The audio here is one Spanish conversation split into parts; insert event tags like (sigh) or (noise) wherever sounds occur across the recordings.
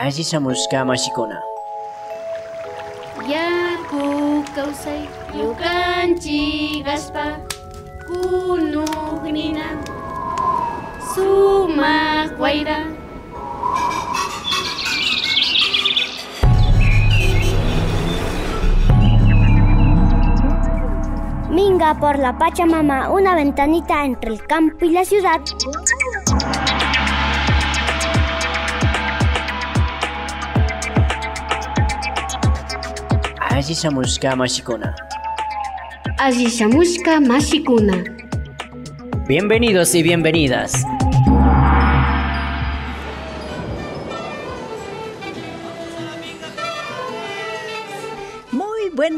Así somos camas iconas. Yacucausay, Yucanchi Gaspa, Kunugnina, Suma Hueira. Minga por la Pachamama, una ventanita entre el campo y la ciudad. Así Mashikuna. Así Mashikuna. Bienvenidos y bienvenidas.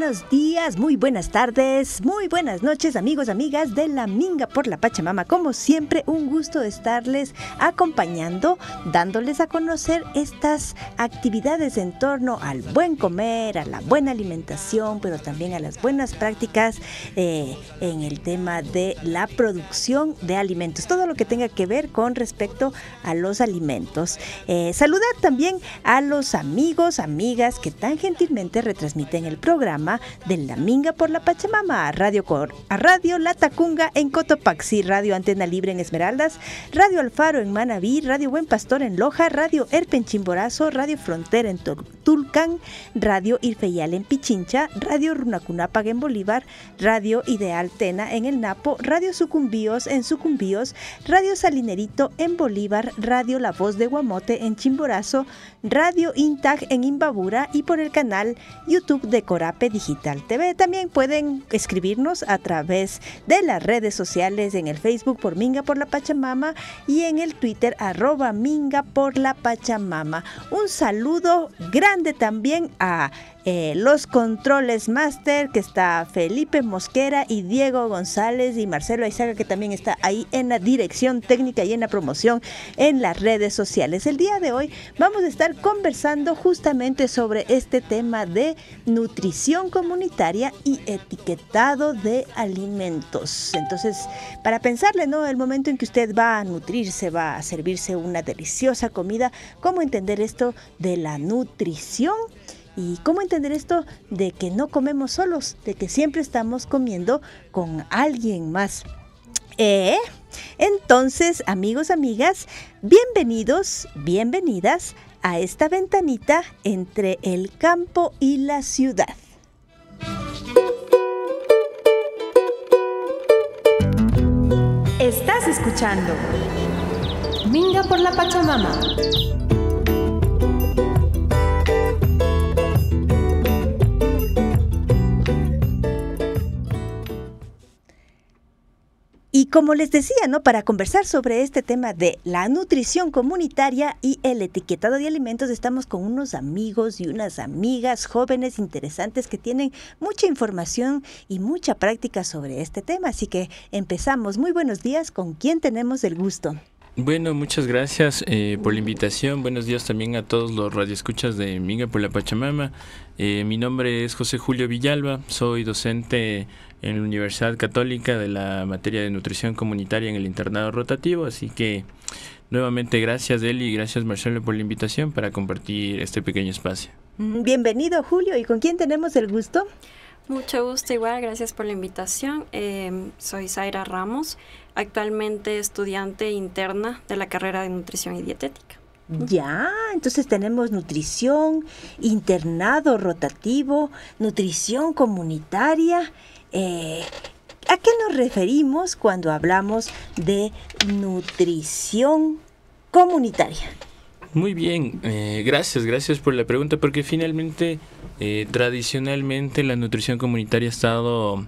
buenos días, muy buenas tardes, muy buenas noches, amigos, amigas de la Minga por la Pachamama. Como siempre, un gusto estarles acompañando, dándoles a conocer estas actividades en torno al buen comer, a la buena alimentación, pero también a las buenas prácticas eh, en el tema de la producción de alimentos, todo lo que tenga que ver con respecto a los alimentos. Eh, saludar también a los amigos, amigas que tan gentilmente retransmiten el programa de La Minga por la Pachamama, a Radio Cor, a Radio La Tacunga en Cotopaxi, Radio Antena Libre en Esmeraldas, Radio Alfaro en Manabí, Radio Buen Pastor en Loja, Radio Herpe en Chimborazo, Radio Frontera en Tulcán, Radio Irfeyal en Pichincha, Radio Runacunapag en Bolívar, Radio Ideal Tena en El Napo, Radio Sucumbíos en Sucumbíos, Radio Salinerito en Bolívar, Radio La Voz de Guamote en Chimborazo, Radio Intag en Imbabura y por el canal YouTube de Corape Digital. Digital TV. También pueden escribirnos a través de las redes sociales en el Facebook por Minga por la Pachamama y en el Twitter arroba Minga por la Pachamama. Un saludo grande también a eh, los controles máster que está Felipe Mosquera y Diego González y Marcelo Aizaga, que también está ahí en la dirección técnica y en la promoción en las redes sociales. El día de hoy vamos a estar conversando justamente sobre este tema de nutrición comunitaria y etiquetado de alimentos. Entonces, para pensarle, ¿no? El momento en que usted va a nutrirse, va a servirse una deliciosa comida, ¿cómo entender esto de la nutrición? ¿Y cómo entender esto de que no comemos solos, de que siempre estamos comiendo con alguien más? Eh, entonces, amigos, amigas, bienvenidos, bienvenidas a esta ventanita entre el campo y la ciudad. Estás escuchando Minga por la Pachamama. como les decía, ¿no? Para conversar sobre este tema de la nutrición comunitaria y el etiquetado de alimentos, estamos con unos amigos y unas amigas jóvenes interesantes que tienen mucha información y mucha práctica sobre este tema. Así que empezamos. Muy buenos días. ¿Con quién tenemos el gusto? Bueno, muchas gracias eh, por la invitación. Buenos días también a todos los radioescuchas de Minga por la Pachamama. Eh, mi nombre es José Julio Villalba, soy docente en la Universidad Católica de la materia de nutrición comunitaria en el internado rotativo. Así que nuevamente gracias Eli y gracias Marcelo por la invitación para compartir este pequeño espacio. Mm, bienvenido Julio y con quién tenemos el gusto. Mucho gusto, igual, gracias por la invitación. Em, soy Zaira Ramos, actualmente estudiante interna de la carrera de nutrición y dietética. Ya, entonces tenemos nutrición, internado rotativo, nutrición comunitaria eh, ¿A qué nos referimos cuando hablamos de nutrición comunitaria? Muy bien, eh, gracias, gracias por la pregunta, porque finalmente, eh, tradicionalmente la nutrición comunitaria ha estado,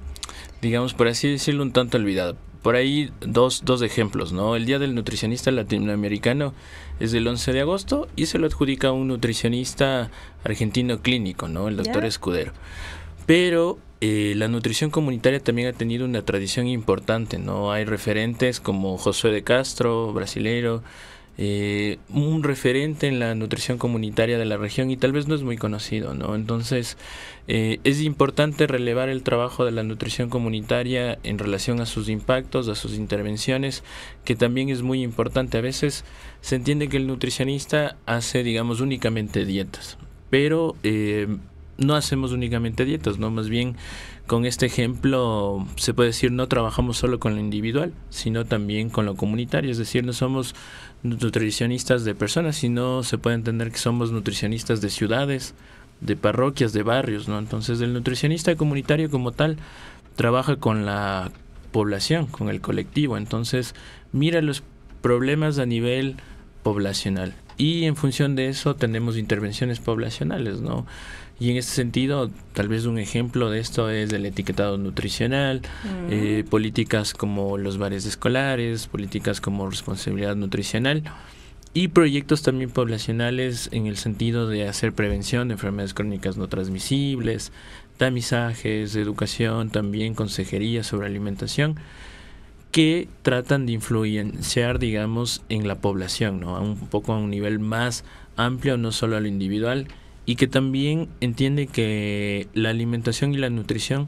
digamos, por así decirlo, un tanto olvidada. Por ahí dos, ejemplos, ¿no? El Día del Nutricionista Latinoamericano es del 11 de agosto y se lo adjudica un nutricionista argentino clínico, ¿no? El doctor Escudero. Pero eh, la nutrición comunitaria también ha tenido una tradición importante, ¿no? Hay referentes como José de Castro, brasilero, eh, un referente en la nutrición comunitaria de la región y tal vez no es muy conocido, ¿no? Entonces eh, es importante relevar el trabajo de la nutrición comunitaria en relación a sus impactos, a sus intervenciones, que también es muy importante. A veces se entiende que el nutricionista hace, digamos, únicamente dietas, pero no hacemos únicamente dietas, ¿no? Más bien con este ejemplo se puede decir no trabajamos solo con lo individual, sino también con lo comunitario, es decir, no somos nutricionistas de personas, sino se puede entender que somos nutricionistas de ciudades, de parroquias, de barrios, ¿no? Entonces el nutricionista comunitario como tal trabaja con la población, con el colectivo, entonces mira los problemas a nivel poblacional y en función de eso tenemos intervenciones poblacionales, ¿no? Y en ese sentido, tal vez un ejemplo de esto es el etiquetado nutricional, mm. eh, políticas como los bares escolares, políticas como responsabilidad nutricional y proyectos también poblacionales en el sentido de hacer prevención de enfermedades crónicas no transmisibles, tamizajes, educación, también consejería sobre alimentación que tratan de influenciar, digamos, en la población, ¿no? Un poco a un nivel más amplio, no solo a lo individual, y que también entiende que la alimentación y la nutrición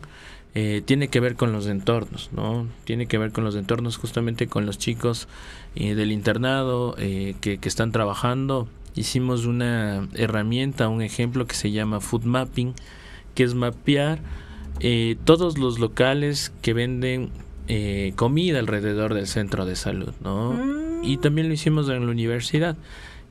eh, tiene que ver con los entornos, ¿no? Tiene que ver con los entornos justamente con los chicos eh, del internado eh, que, están trabajando. Hicimos una herramienta, un ejemplo que se llama Food Mapping, que es mapear todos los locales que venden comida alrededor del centro de salud, ¿no? Mm. Y también lo hicimos en la universidad.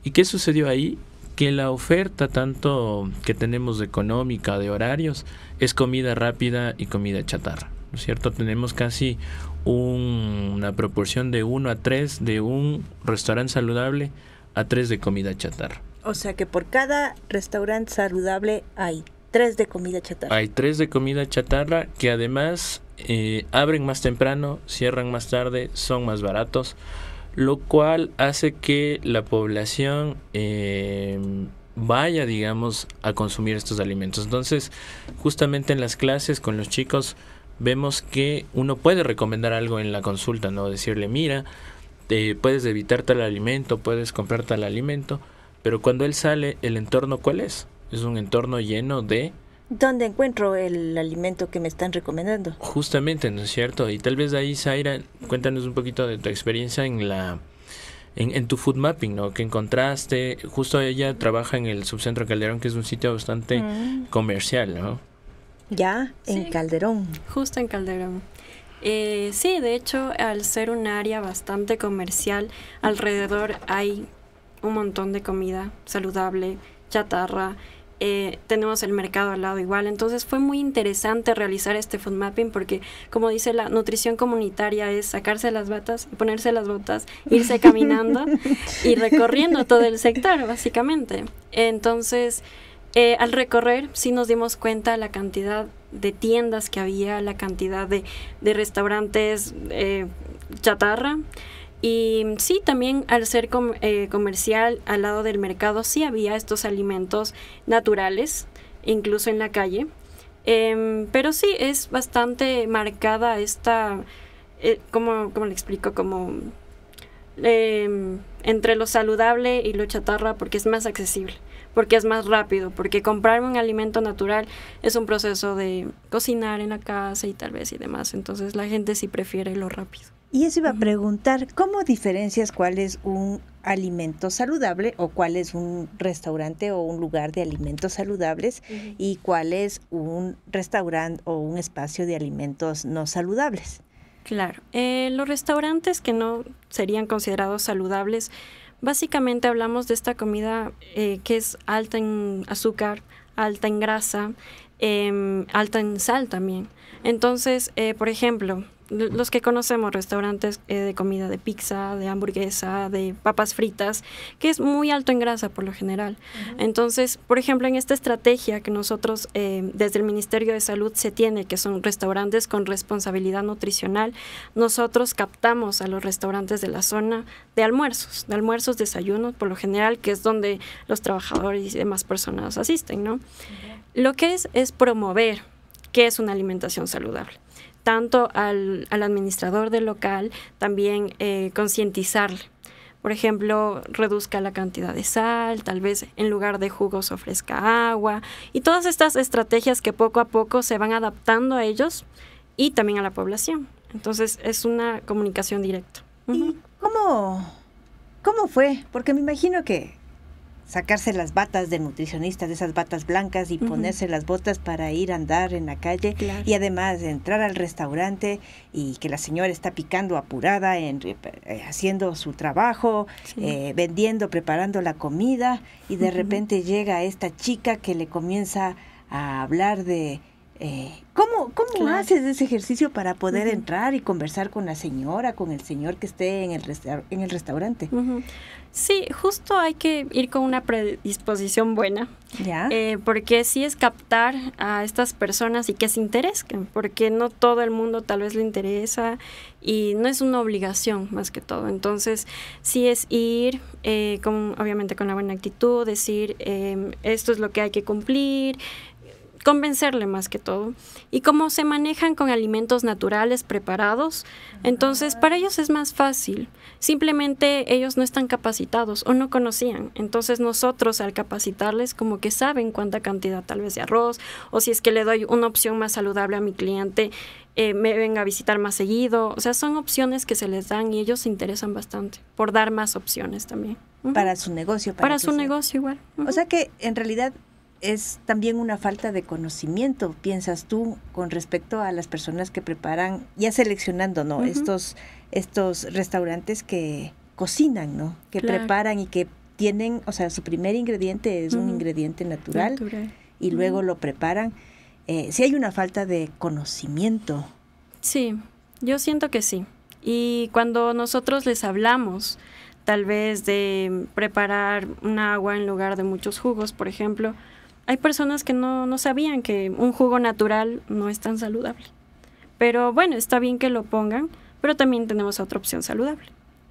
¿Y qué sucedió ahí? que la oferta tanto que tenemos de económica, de horarios, es comida rápida y comida chatarra. ¿no es cierto? Tenemos casi una proporción de 1 a 3 de un restaurante saludable a tres de comida chatarra. O sea que por cada restaurante saludable hay tres de comida chatarra. Hay tres de comida chatarra que además eh, abren más temprano, cierran más tarde, son más baratos lo cual hace que la población eh, vaya, digamos, a consumir estos alimentos. Entonces, justamente en las clases con los chicos vemos que uno puede recomendar algo en la consulta, ¿no? Decirle, mira, puedes evitar tal alimento, puedes comprar tal alimento, pero cuando él sale, el entorno, ¿cuál es? Es un entorno lleno de ¿Dónde encuentro el alimento que me están recomendando? Justamente, ¿no es cierto? Y tal vez ahí, Zaira, cuéntanos un poquito de tu experiencia en la en, tu food mapping, ¿no? Que encontraste, justo ella trabaja en el subcentro Calderón, que es un sitio bastante mm. comercial, ¿no? Ya, en Calderón. Justo en Calderón. Eh, sí, de hecho, al ser un área bastante comercial, alrededor hay un montón de comida saludable, chatarra, eh, tenemos el mercado al lado igual. Entonces fue muy interesante realizar este food mapping porque, como dice la nutrición comunitaria, es sacarse las batas, ponerse las botas, irse (laughs) caminando y recorriendo todo el sector, (laughs) básicamente. Entonces, eh, al recorrer, sí nos dimos cuenta la cantidad de tiendas que había, la cantidad de, restaurantes eh, chatarra y sí, también al ser eh, comercial al lado del mercado, sí había estos alimentos naturales, incluso en la calle. Em, pero sí, es bastante marcada esta, eh, ¿cómo, le explico? Como em, entre lo saludable y lo chatarra, porque es más accesible, porque es más rápido, porque comprar un alimento natural es un proceso de cocinar en la casa y tal vez y demás. Entonces la gente sí prefiere lo rápido. Y eso iba a preguntar, ¿cómo diferencias cuál es un alimento saludable o cuál es un restaurante o un lugar de alimentos saludables y cuál es un restaurante o un espacio de alimentos no saludables? Claro, eh, los restaurantes que no serían considerados saludables, básicamente hablamos de esta comida eh, que es alta en azúcar, alta en grasa, em, alta en sal también. Entonces, eh, por ejemplo, los que conocemos, restaurantes eh, de comida de pizza, de hamburguesa, de papas fritas, que es muy alto en grasa por lo general. Entonces, por ejemplo, en esta estrategia que nosotros eh, desde el Ministerio de Salud se tiene, que son restaurantes con responsabilidad nutricional, nosotros captamos a los restaurantes de la zona de almuerzos, de almuerzos, desayunos, por lo general, que es donde los trabajadores y demás personas asisten, ¿no? Lo que es es promover que es una alimentación saludable tanto al, administrador del local, también eh, concientizarle. Por ejemplo, reduzca la cantidad de sal, tal vez en lugar de jugos ofrezca agua y todas estas estrategias que poco a poco se van adaptando a ellos y también a la población. Entonces es una comunicación directa. cómo fue? Porque me imagino que sacarse las batas de nutricionista, de esas batas blancas y ponerse las botas para ir a andar en la calle y además entrar al restaurante y que la señora está picando apurada, en, eh, haciendo su trabajo, eh, vendiendo, preparando la comida y de repente llega esta chica que le comienza a hablar de eh, ¿Cómo, cómo haces ese ejercicio para poder entrar y conversar con la señora, con el señor que esté en el, en el restaurante? Sí, justo hay que ir con una predisposición buena. Eh, porque sí es captar a estas personas y que se interesen, porque no todo el mundo tal vez le interesa y no es una obligación más que todo. Entonces, sí es ir, eh, con, obviamente con la buena actitud, decir, em, esto es lo que hay que cumplir, convencerle más que todo. Y como se manejan con alimentos naturales preparados, entonces para ellos es más fácil. Simplemente ellos no están capacitados o no conocían. Entonces nosotros al capacitarles como que saben cuánta cantidad tal vez de arroz o si es que le doy una opción más saludable a mi cliente, eh, me venga a visitar más seguido. O sea, son opciones que se les dan y ellos se interesan bastante por dar más opciones también. Para su negocio. Para, su negocio igual. O sea que en realidad es también una falta de conocimiento, piensas tú, con respecto a las personas que preparan, ya seleccionando, ¿no? Estos, estos restaurantes que cocinan, ¿no? Que preparan y que tienen, o sea, su primer ingrediente es un ingrediente natural, y luego lo preparan. Eh, sí hay una falta de conocimiento. Sí, yo siento que sí. Y cuando nosotros les hablamos, tal vez de preparar un agua en lugar de muchos jugos, por ejemplo, hay personas que no, sabían que un jugo natural no es tan saludable. Pero bueno, está bien que lo pongan, pero también tenemos otra opción saludable.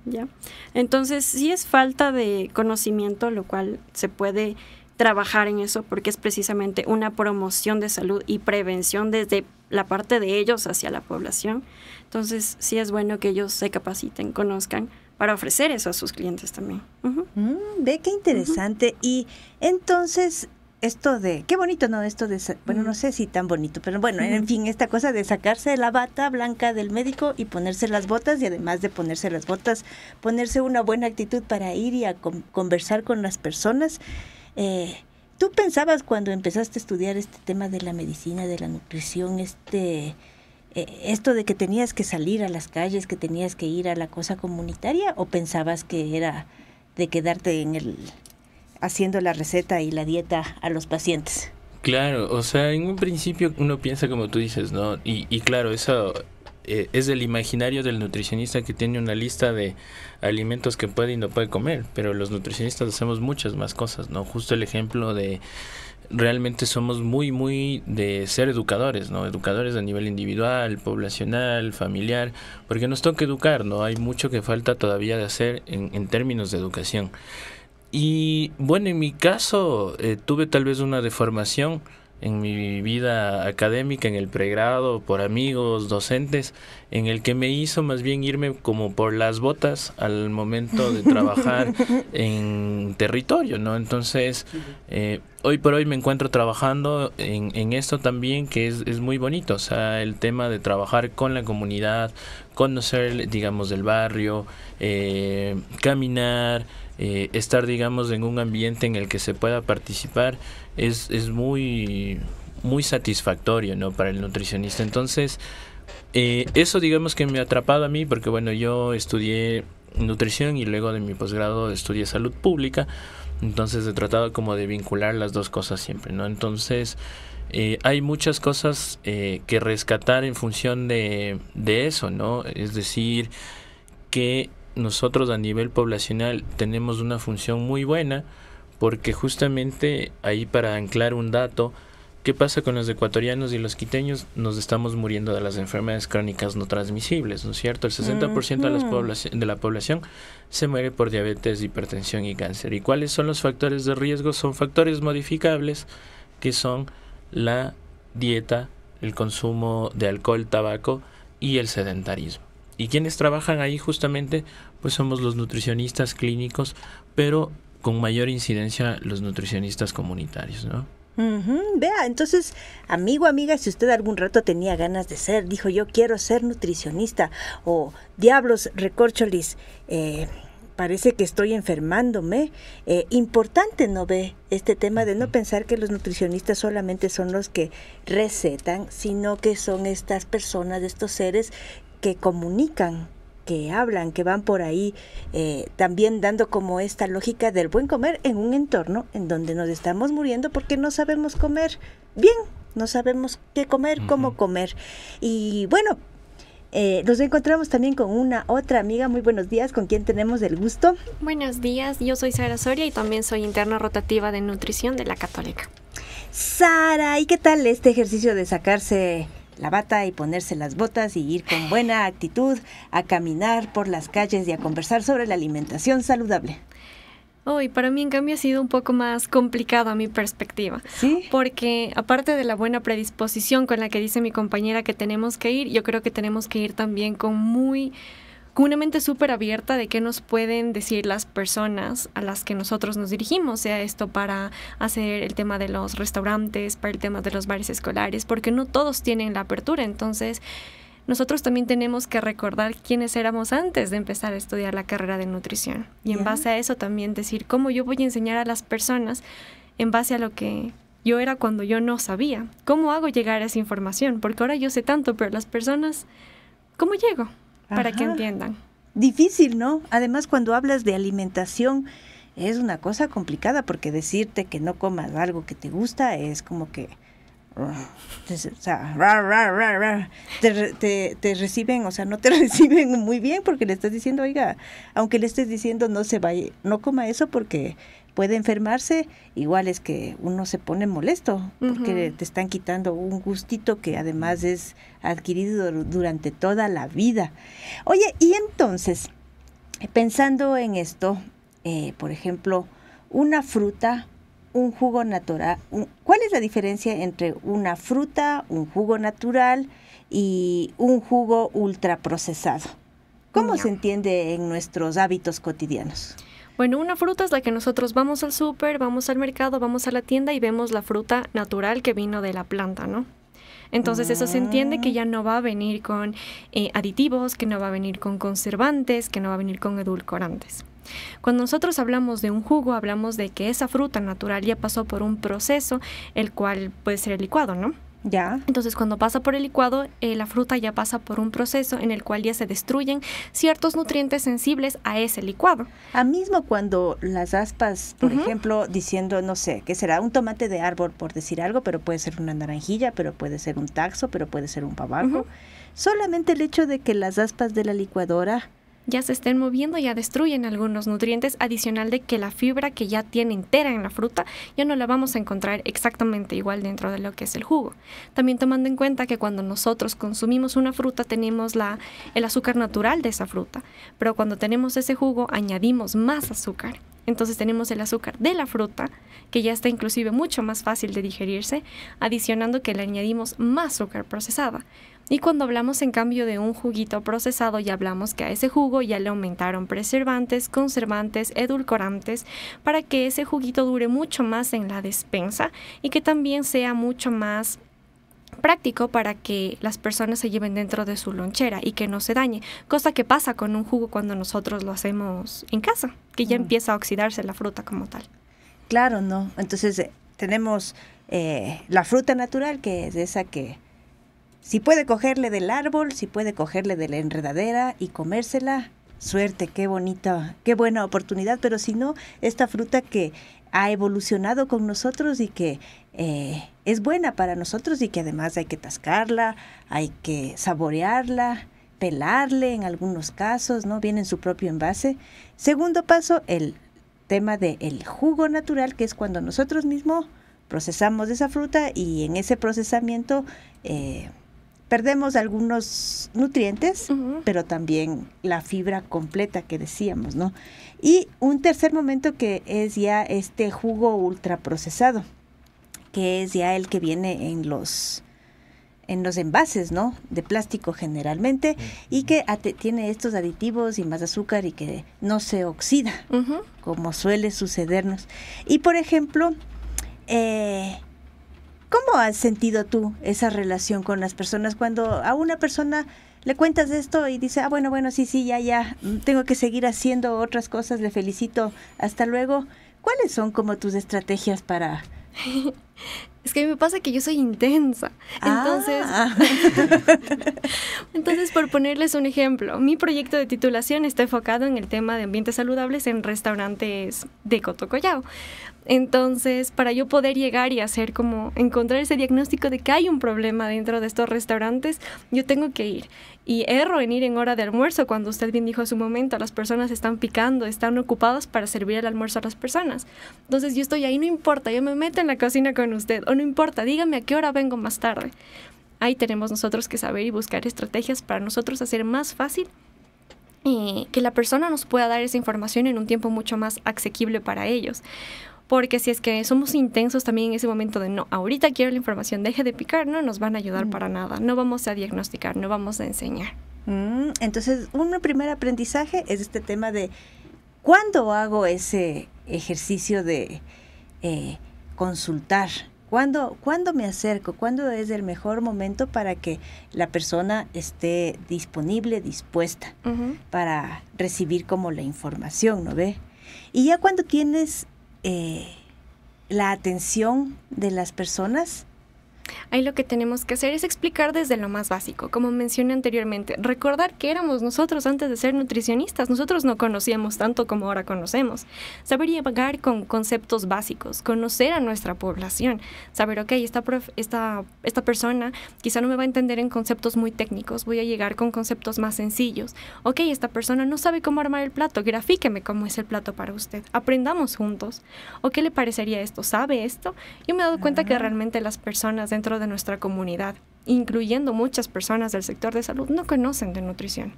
¿ya? Entonces, sí es falta de conocimiento, lo cual se puede trabajar en eso porque es precisamente una promoción de salud y prevención desde la parte de ellos hacia la población. Entonces, sí es bueno que ellos se capaciten, conozcan para ofrecer eso a sus clientes también. Mm, ve qué interesante. Y entonces, esto de, qué bonito, ¿no? Esto de, bueno, no sé si tan bonito, pero bueno, en fin, esta cosa de sacarse la bata blanca del médico y ponerse las botas y además de ponerse las botas, ponerse una buena actitud para ir y a conversar con las personas. Eh, ¿Tú pensabas cuando empezaste a estudiar este tema de la medicina, de la nutrición, este, eh, esto de que tenías que salir a las calles, que tenías que ir a la cosa comunitaria, o pensabas que era de quedarte en el haciendo la receta y la dieta a los pacientes. Claro, o sea, en un principio uno piensa como tú dices, ¿no? Y, claro, eso eh, es el imaginario del nutricionista que tiene una lista de alimentos que puede y no puede comer, pero los nutricionistas hacemos muchas más cosas, ¿no? Justo el ejemplo de realmente somos muy, muy de ser educadores, ¿no? Educadores a nivel individual, poblacional, familiar, porque nos toca educar, ¿no? Hay mucho que falta todavía de hacer en términos de educación. Y bueno, en mi caso eh, tuve tal vez una deformación en mi vida académica, en el pregrado, por amigos, docentes, en el que me hizo más bien irme como por las botas al momento de trabajar (laughs) en territorio, ¿no? Entonces, eh, hoy por hoy me encuentro trabajando en, en esto también que es, es, muy bonito, o sea, el tema de trabajar con la comunidad, conocer, digamos, del barrio, eh, caminar, eh, estar, digamos, en un ambiente en el que se pueda participar es, muy, muy satisfactorio, ¿no? Para el nutricionista. Entonces, eh, eso, digamos, que me ha atrapado a mí, porque, bueno, yo estudié nutrición y luego de mi posgrado estudié salud pública. Entonces he tratado como de vincular las dos cosas siempre, ¿no? Entonces eh, hay muchas cosas que rescatar en función de, de, eso, ¿no? Es decir, que nosotros a nivel poblacional tenemos una función muy buena porque justamente ahí para anclar un dato, ¿qué pasa con los ecuatorianos y los quiteños? Nos estamos muriendo de las enfermedades crónicas no transmisibles, ¿no es cierto? El 60% de, de la población se muere por diabetes, hipertensión y cáncer. ¿Y cuáles son los factores de riesgo? Son factores modificables que son la dieta, el consumo de alcohol, tabaco y el sedentarismo. ¿Y quienes trabajan ahí justamente? Pues somos los nutricionistas clínicos, pero con mayor incidencia los nutricionistas comunitarios, ¿no? Vea, entonces, amigo, amiga, si usted algún rato tenía ganas de ser, dijo yo quiero ser nutricionista o diablos recorcholis, eh, parece que estoy enfermándome. Eh, importante, ¿no ve? Este tema de no pensar que los nutricionistas solamente son los que recetan, sino que son estas personas, estos seres que comunican, que hablan, que van por ahí, eh, también dando como esta lógica del buen comer en un entorno en donde nos estamos muriendo porque no sabemos comer bien, no sabemos qué comer, cómo comer. Y bueno, eh, nos encontramos también con una otra amiga. Muy buenos días, con quien tenemos el gusto. Buenos días, yo soy Sara Soria y también soy interna rotativa de nutrición de la Católica. Sara, ¿y qué tal este ejercicio de sacarse la bata y ponerse las botas y ir con buena actitud a caminar por las calles y a conversar sobre la alimentación saludable. Hoy, para mí en cambio ha sido un poco más complicado a mi perspectiva. Sí. Porque aparte de la buena predisposición con la que dice mi compañera que tenemos que ir, yo creo que tenemos que ir también con muy con una mente súper abierta de qué nos pueden decir las personas a las que nosotros nos dirigimos, sea esto para hacer el tema de los restaurantes, para el tema de los bares escolares, porque no todos tienen la apertura. Entonces, nosotros también tenemos que recordar quiénes éramos antes de empezar a estudiar la carrera de nutrición. Y en base a eso también decir cómo yo voy a enseñar a las personas en base a lo que yo era cuando yo no sabía. ¿Cómo hago llegar a esa información? Porque ahora yo sé tanto, pero las personas, ¿cómo llego? para que entiendan. Difícil, ¿no? Además, cuando hablas de alimentación, es una cosa complicada porque decirte que no comas algo que te gusta es como que... (laughs) O sea, te, te, reciben, o sea, no te (laughs) reciben muy bien porque le estás diciendo, oiga, aunque le estés diciendo no se vaya, no coma eso porque puede enfermarse, igual es que uno se pone molesto, porque te están quitando un gustito que además es adquirido durante toda la vida. Oye, y entonces, pensando en esto, eh, por ejemplo, una fruta, un jugo natural, ¿cuál es la diferencia entre una fruta, un jugo natural y un jugo ultraprocesado? ¿Cómo se entiende en nuestros hábitos cotidianos? Bueno, una fruta es la que nosotros vamos al súper, vamos al mercado, vamos a la tienda y vemos la fruta natural que vino de la planta, ¿no? Entonces eso se entiende que ah. ya no va a venir con eh, aditivos, que no va a venir con conservantes, que no va a venir con edulcorantes. Cuando nosotros hablamos de un jugo, hablamos de que esa fruta natural ya pasó por un proceso, el cual puede ser el licuado, ¿no? Entonces, cuando pasa por el licuado, eh, la fruta ya pasa por un proceso en el cual ya se destruyen ciertos nutrientes sensibles a ese licuado. A mismo cuando las aspas, por ejemplo, diciendo, no sé, que será un tomate de árbol, por decir algo, pero puede ser una naranjilla, pero puede ser un taxo, pero puede ser un pavaco, Solamente el hecho de que las aspas de la licuadora ya se estén moviendo, ya destruyen algunos nutrientes, adicional de que la fibra que ya tiene entera en la fruta ya no la vamos a encontrar exactamente igual dentro de lo que es el jugo. También tomando en cuenta que cuando nosotros consumimos una fruta tenemos la, el azúcar natural de esa fruta, pero cuando tenemos ese jugo añadimos más azúcar. Entonces tenemos el azúcar de la fruta, que ya está inclusive mucho más fácil de digerirse, adicionando que le añadimos más azúcar procesada. Y cuando hablamos en cambio de un juguito procesado, ya hablamos que a ese jugo ya le aumentaron preservantes, conservantes, edulcorantes, para que ese juguito dure mucho más en la despensa y que también sea mucho más práctico para que las personas se lleven dentro de su lonchera y que no se dañe, cosa que pasa con un jugo cuando nosotros lo hacemos en casa que ya mm. empieza a oxidarse la fruta como tal. Claro, ¿no? Entonces eh, tenemos eh, la fruta natural, que es esa que si puede cogerle del árbol, si puede cogerle de la enredadera y comérsela, suerte, qué bonita, qué buena oportunidad, pero si no, esta fruta que ha evolucionado con nosotros y que eh, es buena para nosotros y que además hay que tascarla, hay que saborearla, pelarle en algunos casos, ¿no? Viene en su propio envase. Segundo paso, el tema del el jugo natural, que es cuando nosotros mismos procesamos esa fruta y en ese procesamiento eh, perdemos algunos nutrientes, pero también la fibra completa que decíamos, ¿no? Y un tercer momento que es ya este jugo ultraprocesado, que es ya el que viene en los en los envases, ¿no? De plástico generalmente, y que tiene estos aditivos y más azúcar y que no se oxida, como suele sucedernos. Y por ejemplo, eh, ¿cómo has sentido tú esa relación con las personas cuando a una persona le cuentas esto y dice, ah, bueno, bueno, sí, sí, ya, ya, mm, tengo que seguir haciendo otras cosas, le felicito, hasta luego? ¿Cuáles son como tus estrategias para (laughs) Es que a mí me pasa que yo soy intensa. Entonces, ah. (laughs) entonces por ponerles un ejemplo, mi proyecto de titulación está enfocado en el tema de ambientes saludables en restaurantes de Cotocollao. Entonces, para yo poder llegar y hacer como encontrar ese diagnóstico de que hay un problema dentro de estos restaurantes, yo tengo que ir. Y erro en ir en hora de almuerzo, cuando usted bien dijo a su momento, las personas están picando, están ocupadas para servir el almuerzo a las personas. Entonces yo estoy ahí, no importa, yo me meto en la cocina con usted, o no importa, dígame a qué hora vengo más tarde. Ahí tenemos nosotros que saber y buscar estrategias para nosotros hacer más fácil eh, que la persona nos pueda dar esa información en un tiempo mucho más asequible para ellos porque si es que somos intensos también en ese momento de no, ahorita quiero la información, deje de picar, no nos van a ayudar mm. para nada, no vamos a diagnosticar, no vamos a enseñar. Mm, entonces, un primer aprendizaje es este tema de cuándo hago ese ejercicio de eh, consultar, ¿Cuándo, ¿Cuándo, me acerco? ¿Cuándo es el mejor momento para que la persona esté disponible, dispuesta para recibir como la información, ¿no ve? Y ya cuando tienes eh, la atención de las personas Ahí lo que tenemos que hacer es explicar desde lo más básico, como mencioné anteriormente, recordar que éramos nosotros antes de ser nutricionistas, nosotros no conocíamos tanto como ahora conocemos, saber llegar con conceptos básicos, conocer a nuestra población, saber, ok, esta, esta, persona quizá no me va a entender en conceptos muy técnicos, voy a llegar con conceptos más sencillos, ok, esta persona no sabe cómo armar el plato, grafíqueme cómo es el plato para usted, aprendamos juntos, o qué le parecería esto, ¿sabe esto? Yo me he dado cuenta que ah. realmente las personas dentro de nuestra comunidad, incluyendo muchas personas del sector de salud, no conocen de nutrición.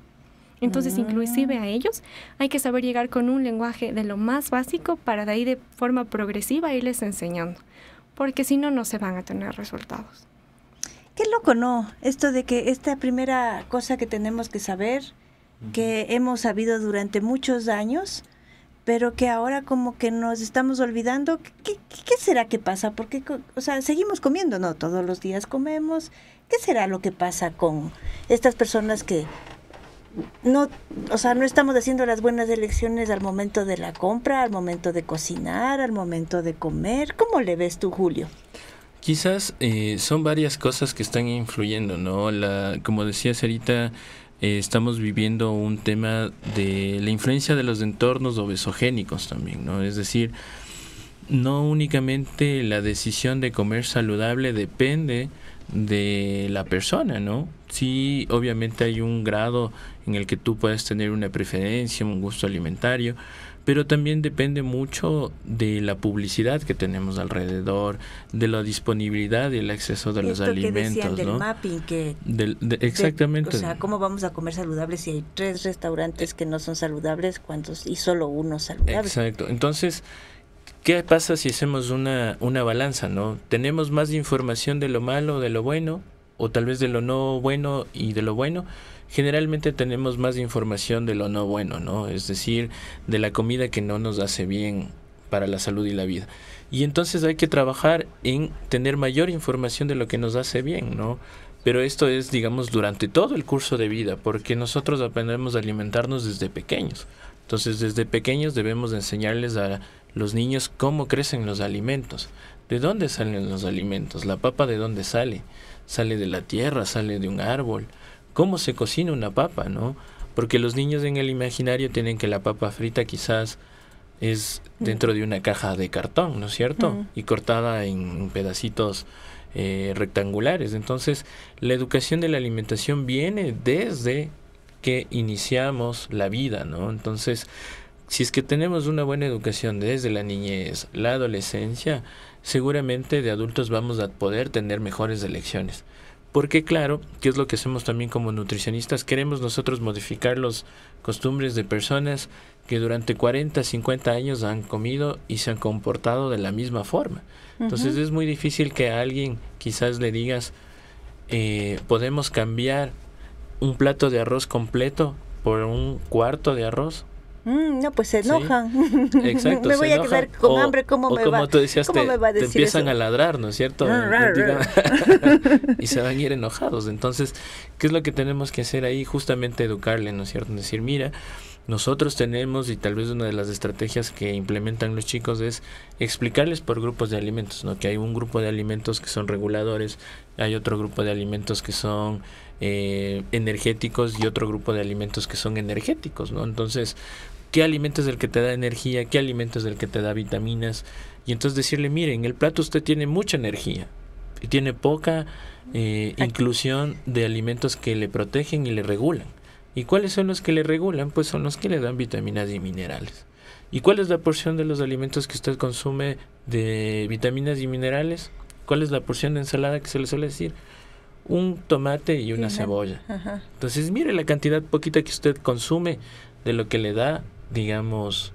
Entonces, ah. inclusive a ellos hay que saber llegar con un lenguaje de lo más básico para de ahí de forma progresiva irles enseñando, porque si no, no se van a tener resultados. Qué loco, ¿no? Esto de que esta primera cosa que tenemos que saber, que hemos sabido durante muchos años, pero que ahora como que nos estamos olvidando. ¿Qué, será que pasa? Porque, o sea, seguimos comiendo, ¿no? Todos los días comemos. ¿Qué será lo que pasa con estas personas que no, o sea, no estamos haciendo las buenas elecciones al momento de la compra, al momento de cocinar, al momento de comer? ¿Cómo le ves tú, Julio? Quizás eh, son varias cosas que están influyendo, ¿no? La, como decías ahorita, eh, estamos viviendo un tema de la influencia de los entornos obesogénicos también, ¿no? Es decir, no únicamente la decisión de comer saludable depende de la persona, ¿no? Sí, obviamente hay un grado en el que tú puedes tener una preferencia, un gusto alimentario, pero también depende mucho de la publicidad que tenemos alrededor, de la disponibilidad y el acceso de los alimentos. Que decían del mapping, que exactamente. o sea, ¿cómo vamos a comer saludables si hay tres restaurantes que no son saludables cuántos, y solo uno saludable? Exacto. Entonces, ¿qué pasa si hacemos una, una balanza? ¿no? ¿Tenemos más información de lo malo, de lo bueno? O tal vez de lo no bueno y de lo bueno generalmente tenemos más información de lo no bueno, ¿no? Es decir, de la comida que no nos hace bien para la salud y la vida. Y entonces hay que trabajar en tener mayor información de lo que nos hace bien, ¿no? Pero esto es, digamos, durante todo el curso de vida, porque nosotros aprendemos a alimentarnos desde pequeños. Entonces, desde pequeños debemos enseñarles a los niños cómo crecen los alimentos, de dónde salen los alimentos, la papa de dónde sale, sale de la tierra, sale de un árbol, cómo se cocina una papa, ¿no? Porque los niños en el imaginario tienen que la papa frita quizás es mm. dentro de una caja de cartón, ¿no es cierto? Mm. Y cortada en pedacitos eh, rectangulares. Entonces, la educación de la alimentación viene desde que iniciamos la vida, ¿no? Entonces, si es que tenemos una buena educación desde la niñez, la adolescencia, seguramente de adultos vamos a poder tener mejores elecciones. Porque claro, que es lo que hacemos también como nutricionistas, queremos nosotros modificar los costumbres de personas que durante 40, 50 años han comido y se han comportado de la misma forma. Entonces es muy difícil que a alguien quizás le digas, eh, podemos cambiar un plato de arroz completo por un cuarto de arroz Mm, no, pues se enojan. (laughs) me voy a quedar con hambre, ¿cómo, me, como va? ¿cómo me va a Te empiezan a ladrar, ¿no es cierto? Ah, (laughs) y se van a ir enojados. Entonces, ¿qué es lo que tenemos que hacer ahí? Justamente educarle, ¿no es cierto? Decir, mira, nosotros tenemos, y tal vez una de las estrategias que implementan los chicos es explicarles por grupos de alimentos, ¿no? Que hay un grupo de alimentos que son reguladores, hay otro grupo de alimentos que son eh, energéticos y otro grupo de alimentos que son energéticos, ¿no? Entonces, qué alimento es el que te da energía, qué alimentos es el que te da vitaminas. Y entonces decirle, miren, el plato usted tiene mucha energía y tiene poca eh, inclusión de alimentos que le protegen y le regulan. ¿Y cuáles son los que le regulan? Pues son los que le dan vitaminas y minerales. ¿Y cuál es la porción de los alimentos que usted consume de vitaminas y minerales? ¿Cuál es la porción de ensalada que se le suele decir? Un tomate y una cebolla. Entonces, mire la cantidad poquita que usted consume de lo que le da digamos,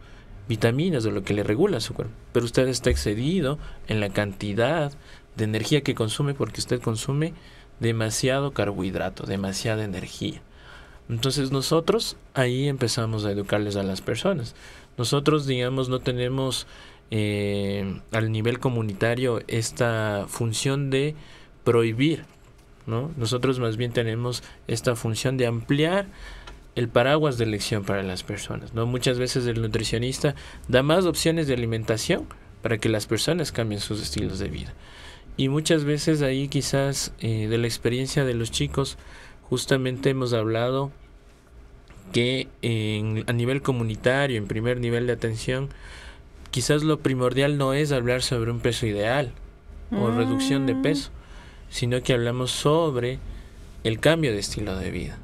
vitaminas de lo que le regula su cuerpo. Pero usted está excedido en la cantidad de energía que consume porque usted consume demasiado carbohidrato, demasiada energía. Entonces nosotros ahí empezamos a educarles a las personas. Nosotros, digamos, no tenemos eh, al nivel comunitario esta función de prohibir, ¿no? Nosotros más bien tenemos esta función de ampliar el paraguas de elección para las personas. ¿no? Muchas veces el nutricionista da más opciones de alimentación para que las personas cambien sus estilos de vida. Y muchas veces ahí quizás eh, de la experiencia de los chicos, justamente hemos hablado que a nivel comunitario, en primer nivel de atención, quizás lo primordial no es hablar sobre un peso ideal o mm. reducción de peso, sino que hablamos sobre el cambio de estilo de vida.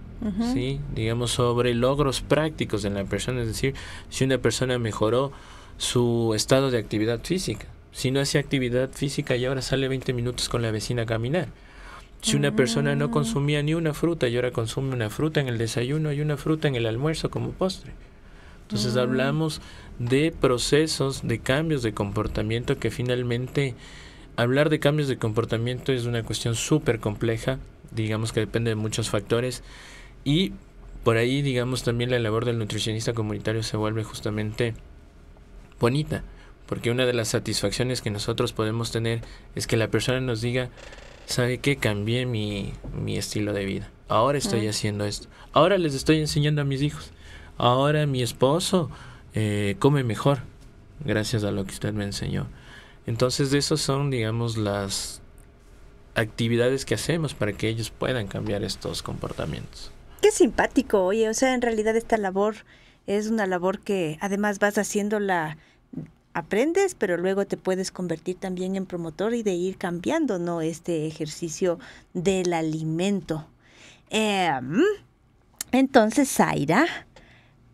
¿sí? digamos, sobre logros prácticos en la persona, es decir, si una persona mejoró su estado de actividad física, si no hacía actividad física y ahora sale 20 minutos con la vecina a caminar, si una persona no mm. consumía ni una fruta y ahora consume una fruta en el desayuno y una fruta en el almuerzo como postre. Entonces mm. hablamos de procesos, de cambios de comportamiento que finalmente hablar de cambios de comportamiento es una cuestión súper compleja, digamos que depende de muchos factores y por ahí, digamos, también la labor del nutricionista comunitario se vuelve justamente bonita, porque una de las satisfacciones que nosotros podemos tener es que la persona nos diga, ¿sabe qué? Cambié mi, estilo de vida. Ahora estoy haciendo esto. Ahora les estoy enseñando a mis hijos. Ahora mi esposo eh, come mejor, gracias a lo que usted me enseñó. Entonces, de esas son, digamos, las actividades que hacemos para que ellos puedan cambiar estos comportamientos. Qué simpático, oye, o sea, en realidad esta labor es una labor que además vas haciéndola, aprendes, pero luego te puedes convertir también en promotor y de ir cambiando, ¿no? Este ejercicio del alimento. Em, entonces, Zaira,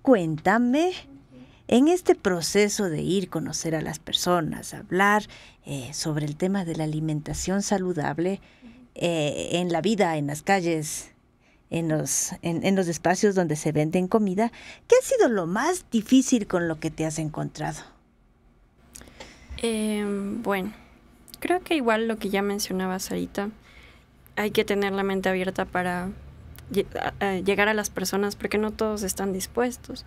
cuéntame, en este proceso de ir, conocer a las personas, hablar eh, sobre el tema de la alimentación saludable eh, en la vida, en las calles, en los, en, en los espacios donde se venden comida, ¿qué ha sido lo más difícil con lo que te has encontrado? Em, bueno, creo que igual lo que ya mencionaba Sarita, hay que tener la mente abierta para llegar a las personas porque no todos están dispuestos.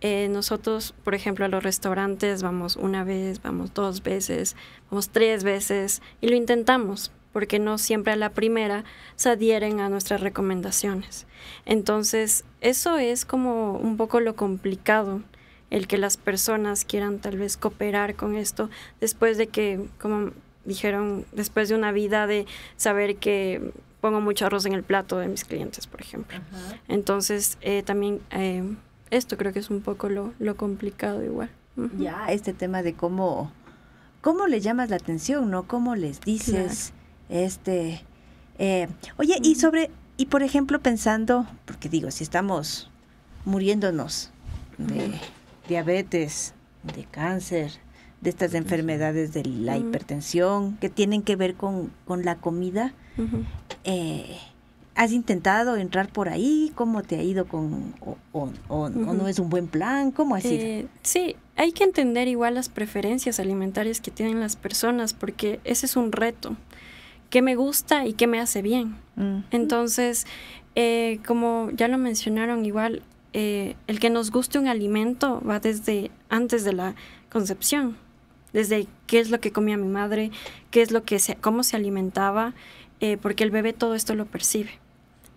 Eh, nosotros, por ejemplo, a los restaurantes vamos una vez, vamos dos veces, vamos tres veces y lo intentamos, porque no siempre a la primera se adhieren a nuestras recomendaciones. Entonces, eso es como un poco lo complicado, el que las personas quieran tal vez cooperar con esto después de que, como dijeron, después de una vida de saber que pongo mucho arroz en el plato de mis clientes, por ejemplo. Entonces, eh, también eh, esto creo que es un poco lo, lo complicado igual. Ya, este tema de cómo, cómo le llamas la atención, ¿no? ¿Cómo les dices? Este, eh, oye, y sobre, y por ejemplo pensando, porque digo, si estamos muriéndonos de diabetes, de cáncer, de estas enfermedades de la hipertensión que tienen que ver con, la comida, eh, ¿Has intentado entrar por ahí? ¿Cómo te ha ido con o, no es un buen plan? ¿Cómo ha sido? Eh, sí, hay que entender igual las preferencias alimentarias que tienen las personas porque ese es un reto qué me gusta y qué me hace bien. Mm. Entonces, eh, como ya lo mencionaron, igual eh, el que nos guste un alimento va desde antes de la concepción, desde qué es lo que comía mi madre, qué es lo que cómo se alimentaba, eh, porque el bebé todo esto lo percibe.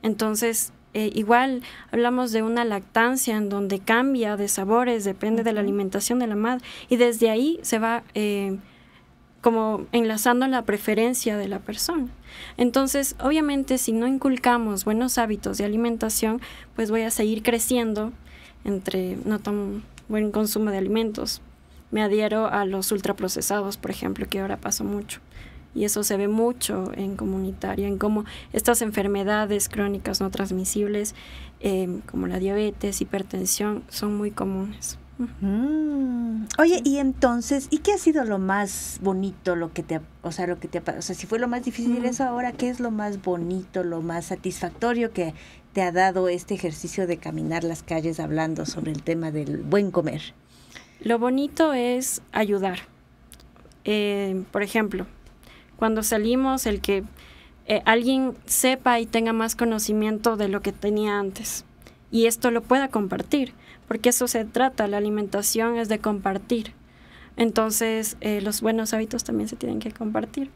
Entonces, igual hablamos de una lactancia en donde cambia de sabores, depende de la alimentación de la madre, y desde ahí se va como enlazando la preferencia de la persona. Entonces, obviamente, si no inculcamos buenos hábitos de alimentación, pues voy a seguir creciendo entre no tan buen consumo de alimentos. Me adhiero a los ultraprocesados, por ejemplo, que ahora paso mucho. Y eso se ve mucho en comunitario, en cómo estas enfermedades crónicas no transmisibles, eh, como la diabetes, hipertensión, son muy comunes. Oye, y entonces, ¿y qué ha sido lo más bonito, lo que te, o sea, lo que te, o sea, si fue lo más difícil eso ahora, ¿qué es lo más bonito, lo más satisfactorio que te ha dado este ejercicio de caminar las calles hablando sobre el tema del buen comer? Lo bonito es ayudar. Eh, por ejemplo, cuando salimos, el que eh, alguien sepa y tenga más conocimiento de lo que tenía antes y esto lo pueda compartir, porque eso se trata, la alimentación es de compartir. Entonces, eh, los buenos hábitos también se tienen que compartir.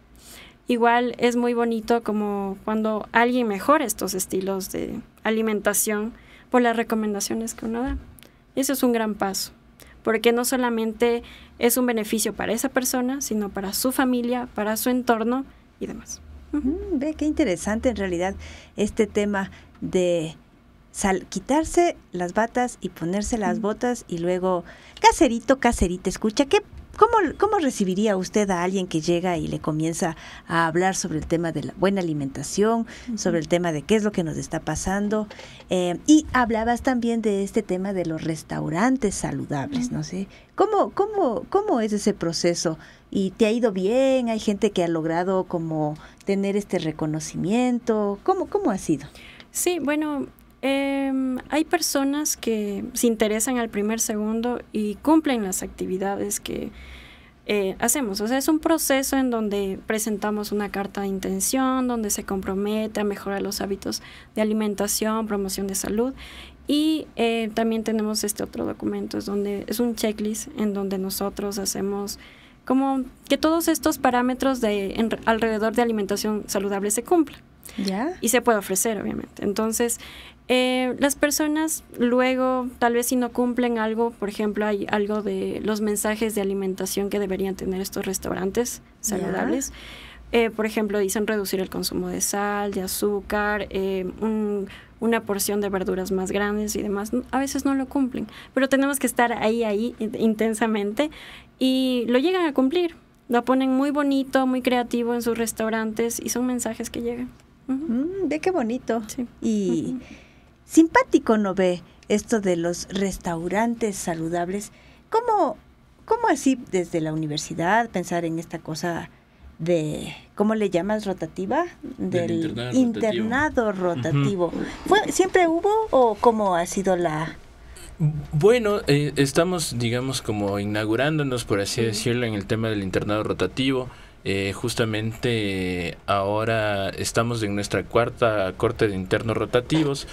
Igual es muy bonito como cuando alguien mejora estos estilos de alimentación por las recomendaciones que uno da. Eso es un gran paso, porque no solamente es un beneficio para esa persona, sino para su familia, para su entorno y demás. Mm, ve, qué interesante en realidad este tema de sal, quitarse las batas y ponerse las botas y luego, caserito, caserita, escucha, ¿qué, cómo, ¿cómo recibiría usted a alguien que llega y le comienza a hablar sobre el tema de la buena alimentación, sobre el tema de qué es lo que nos está pasando? Eh, y hablabas también de este tema de los restaurantes saludables, no sé, ¿cómo, cómo, cómo es ese proceso? ¿Y te ha ido bien? ¿Hay gente que ha logrado como tener este reconocimiento? ¿Cómo, cómo ha sido? Sí, bueno, eh, hay personas que se interesan al primer segundo y cumplen las actividades que eh, hacemos. O sea, es un proceso en donde presentamos una carta de intención, donde se compromete a mejorar los hábitos de alimentación, promoción de salud. Y eh, también tenemos este otro documento, es donde es un checklist en donde nosotros hacemos como que todos estos parámetros de alrededor de alimentación saludable se cumplan. ¿Ya? Y se puede ofrecer, obviamente. Entonces, eh, las personas luego, tal vez si no cumplen algo, por ejemplo, hay algo de los mensajes de alimentación que deberían tener estos restaurantes saludables. Eh, por ejemplo, dicen reducir el consumo de sal, de azúcar, eh, una porción de verduras más grandes y demás. A veces no lo cumplen, pero tenemos que estar ahí, ahí intensamente y lo llegan a cumplir. Lo ponen muy bonito, muy creativo en sus restaurantes y son mensajes que llegan. Mm, ve de qué bonito. Y simpático, ¿no ve? Esto de los restaurantes saludables. ¿Cómo, cómo así desde la universidad pensar en esta cosa de, ¿cómo le llamas? Rotativa. Del, internado, rotativo. ¿Siempre hubo o cómo ha sido la, bueno, eh, estamos, digamos, como inaugurándonos, por así decirlo, en el tema del internado rotativo. Eh, justamente ahora estamos en nuestra cuarta corte de internos rotativos.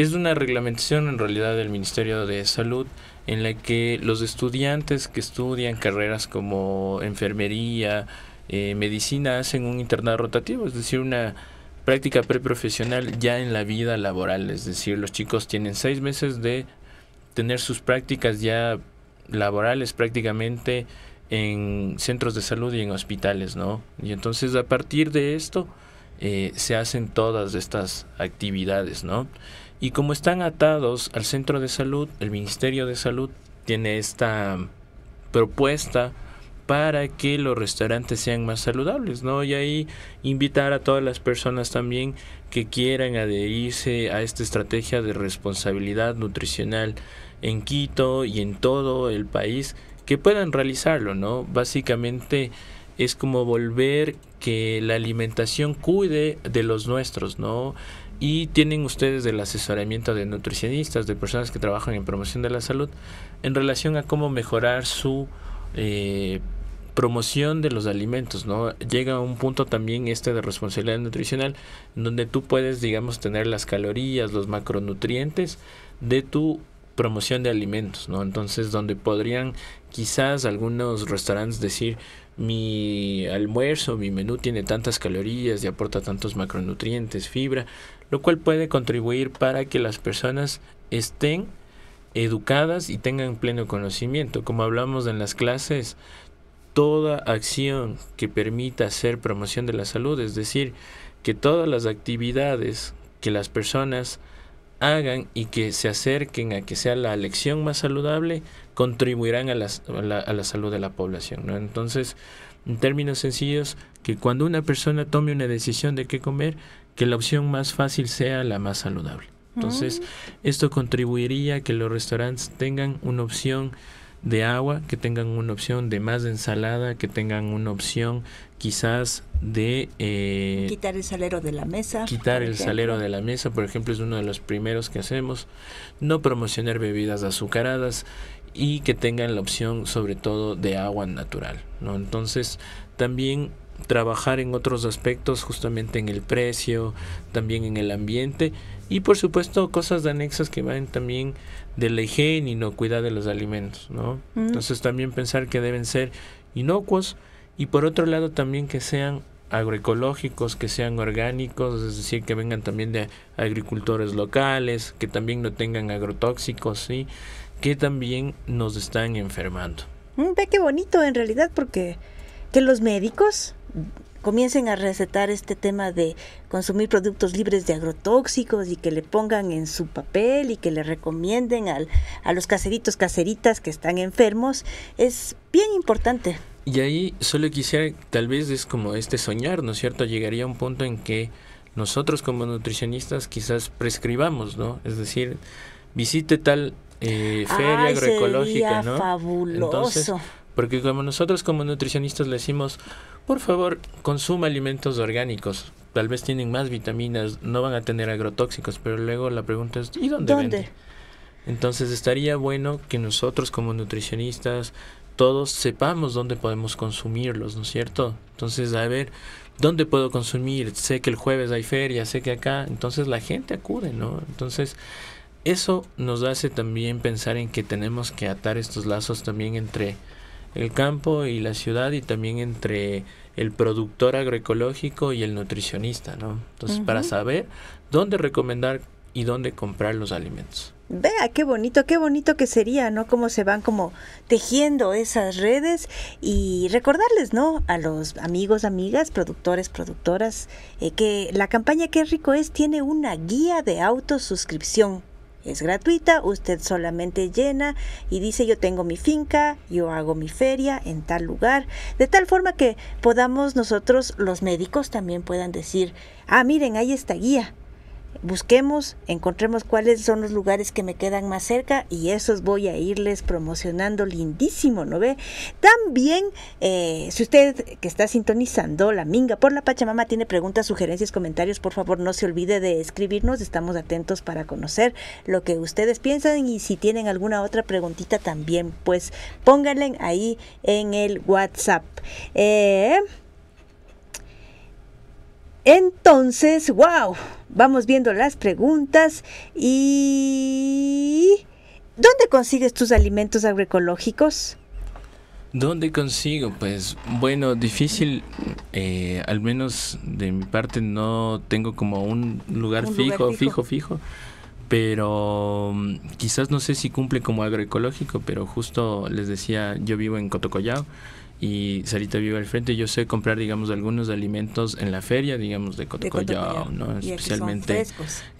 Es una reglamentación en realidad del Ministerio de Salud en la que los estudiantes que estudian carreras como enfermería, eh, medicina, hacen un internado rotativo, es decir, una práctica preprofesional ya en la vida laboral. Es decir, los chicos tienen seis meses de tener sus prácticas ya laborales prácticamente en centros de salud y en hospitales, ¿no? Y entonces a partir de esto eh, se hacen todas estas actividades, ¿no? Y como están atados al centro de salud, el Ministerio de Salud tiene esta propuesta para que los restaurantes sean más saludables, ¿no? Y ahí invitar a todas las personas también que quieran adherirse a esta estrategia de responsabilidad nutricional en Quito y en todo el país, que puedan realizarlo, ¿no? Básicamente es como volver que la alimentación cuide de los nuestros, ¿no? y tienen ustedes el asesoramiento de nutricionistas, de personas que trabajan en promoción de la salud, en relación a cómo mejorar su eh, promoción de los alimentos, ¿no? Llega un punto también este de responsabilidad nutricional, donde tú puedes, digamos, tener las calorías, los macronutrientes de tu promoción de alimentos, ¿no? Entonces, donde podrían quizás algunos restaurantes decir, mi almuerzo, mi menú tiene tantas calorías y aporta tantos macronutrientes, fibra, lo cual puede contribuir para que las personas estén educadas y tengan pleno conocimiento. Como hablamos en las clases, toda acción que permita hacer promoción de la salud, es decir, que todas las actividades que las personas hagan y que se acerquen a que sea la elección más saludable, contribuirán a, la, a la, salud de la población. Entonces, en términos sencillos, que cuando una persona tome una decisión de qué comer, que la opción más fácil sea la más saludable. Entonces, mm. esto contribuiría a que los restaurantes tengan una opción de agua, que tengan una opción de más ensalada, que tengan una opción quizás de... Eh, quitar el salero de la mesa. Quitar el salero de la mesa, por ejemplo, es uno de los primeros que hacemos. No promocionar bebidas azucaradas y que tengan la opción sobre todo de agua natural. ¿no? Entonces, también trabajar en otros aspectos, justamente en el precio, también en el ambiente y por supuesto cosas de anexas que van también de la higiene y no inocuidad de los alimentos, ¿no? Mm. Entonces también pensar que deben ser inocuos y por otro lado también que sean agroecológicos, que sean orgánicos, es decir, que vengan también de agricultores locales, que también no tengan agrotóxicos, ¿sí? que también nos están enfermando. Mm, ve qué bonito en realidad porque que los médicos comiencen a recetar este tema de consumir productos libres de agrotóxicos y que le pongan en su papel y que le recomienden al, a los caseritos, caseritas que están enfermos, es bien importante. Y ahí solo quisiera, tal vez es como este soñar, ¿no es cierto? Llegaría un punto en que nosotros como nutricionistas quizás prescribamos, ¿no? Es decir, visite tal eh, ah, feria agroecológica, ¿no? Fabuloso. Entonces, porque como nosotros como nutricionistas le decimos, por favor, consuma alimentos orgánicos. Tal vez tienen más vitaminas, no van a tener agrotóxicos, pero luego la pregunta es, ¿y dónde, Entonces estaría bueno que nosotros como nutricionistas todos sepamos dónde podemos consumirlos, ¿no es cierto? Entonces, a ver, ¿dónde puedo consumir? Sé que el jueves hay feria, sé que acá, entonces la gente acude, ¿no? Entonces, eso nos hace también pensar en que tenemos que atar estos lazos también entre el campo y la ciudad y también entre el productor agroecológico y el nutricionista, ¿no? Entonces, para saber dónde recomendar y dónde comprar los alimentos. Vea, qué bonito, qué bonito que sería, ¿no? Cómo se van como tejiendo esas redes y recordarles, ¿no? A los amigos, amigas, productores, productoras, eh, que la campaña Qué rico es tiene una guía de autosuscripción es gratuita, usted solamente llena y dice yo tengo mi finca, yo hago mi feria en tal lugar, de tal forma que podamos nosotros los médicos también puedan decir, ah, miren, ahí esta guía, busquemos, encontremos cuáles son los lugares que me quedan más cerca y esos voy a irles promocionando lindísimo, ¿no ve? También, eh, si usted que está sintonizando La Minga por la Pachamama tiene preguntas, sugerencias, comentarios, por favor no se olvide de escribirnos, estamos atentos para conocer lo que ustedes piensan y si tienen alguna otra preguntita también, pues pónganle ahí en el WhatsApp. Eh, entonces, wow, vamos viendo las preguntas y... ¿Dónde consigues tus alimentos agroecológicos? ¿Dónde consigo? Pues bueno, difícil, eh, al menos de mi parte no tengo como un lugar, fijo, fijo, fijo, pero mm, quizás no sé si cumple como agroecológico, pero justo les decía, yo vivo en Cotocollao, y Sarita vive al frente. Yo sé comprar, digamos, algunos alimentos en la feria, digamos, de Cotocollado, ¿no? Especialmente.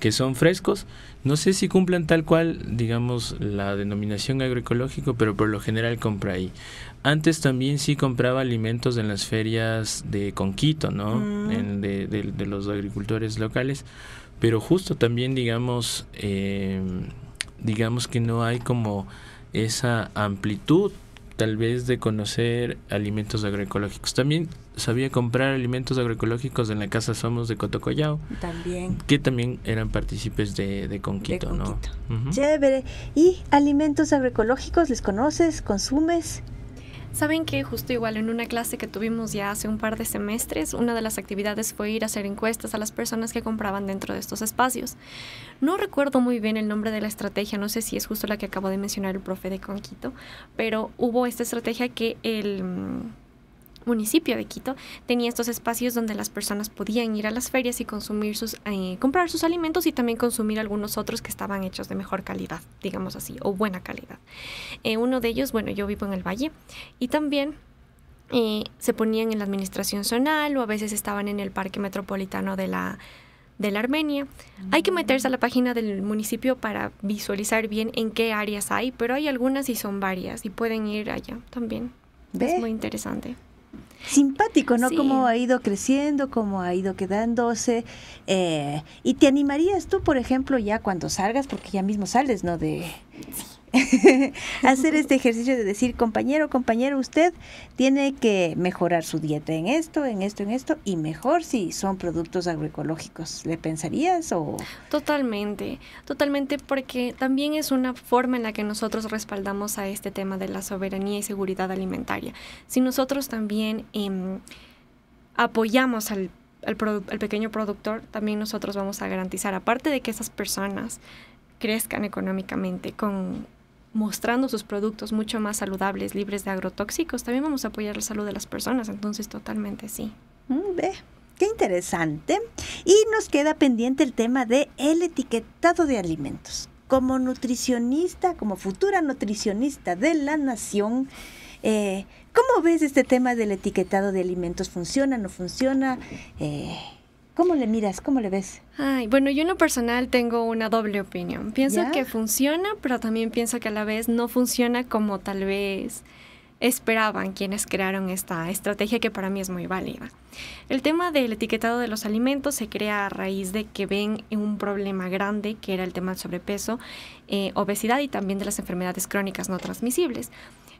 Que son, frescos. No sé si cumplan tal cual, digamos, la denominación agroecológico, pero por lo general compra ahí. Antes también sí compraba alimentos en las ferias de Conquito, ¿no? Mm. de, los agricultores locales. Pero justo también, digamos, eh, digamos que no hay como esa amplitud tal vez de conocer alimentos agroecológicos. También sabía comprar alimentos agroecológicos en la Casa Somos de Cotocollao. También. Que también eran partícipes de, Conquito, ¿no? ¿Y alimentos agroecológicos les conoces, consumes? Saben que justo igual en una clase que tuvimos ya hace un par de semestres, una de las actividades fue ir a hacer encuestas a las personas que compraban dentro de estos espacios. No recuerdo muy bien el nombre de la estrategia, no sé si es justo la que acabo de mencionar el profe de Conquito, pero hubo esta estrategia que el municipio de Quito tenía estos espacios donde las personas podían ir a las ferias y consumir sus, eh, comprar sus alimentos y también consumir algunos otros que estaban hechos de mejor calidad, digamos así, o buena calidad. Eh, uno de ellos, bueno, yo vivo en el valle y también eh, se ponían en la administración zonal o a veces estaban en el parque metropolitano de la de la Armenia. Hay que meterse a la página del municipio para visualizar bien en qué áreas hay, pero hay algunas y son varias y pueden ir allá también. Es muy interesante. Simpático, ¿no? como Cómo ha ido creciendo, cómo ha ido quedándose. Eh, ¿Y te animarías tú, por ejemplo, ya cuando salgas, porque ya mismo sales, ¿no? De, (laughs) hacer este ejercicio de decir, compañero, compañero, usted tiene que mejorar su dieta en esto, en esto, en esto, y mejor si son productos agroecológicos. ¿Le pensarías o...? Totalmente, totalmente, porque también es una forma en la que nosotros respaldamos a este tema de la soberanía y seguridad alimentaria. Si nosotros también em, apoyamos al, pequeño productor, también nosotros vamos a garantizar, aparte de que esas personas crezcan económicamente con mostrando sus productos mucho más saludables, libres de agrotóxicos, también vamos a apoyar la salud de las personas. Entonces, totalmente sí. Mm, ve, qué interesante. Y nos queda pendiente el tema de el etiquetado de alimentos. Como nutricionista, como futura nutricionista de la nación, eh, ¿cómo ves este tema del etiquetado de alimentos? ¿Funciona, no funciona? Eh, ¿Cómo le miras? ¿Cómo le ves? Ay, bueno, yo en lo personal tengo una doble opinión. Pienso que funciona, pero también pienso que a la vez no funciona como tal vez esperaban quienes crearon esta estrategia que para mí es muy válida. El tema del etiquetado de los alimentos se crea a raíz de que ven un problema grande que era el tema del sobrepeso, eh, obesidad y también de las enfermedades crónicas no transmisibles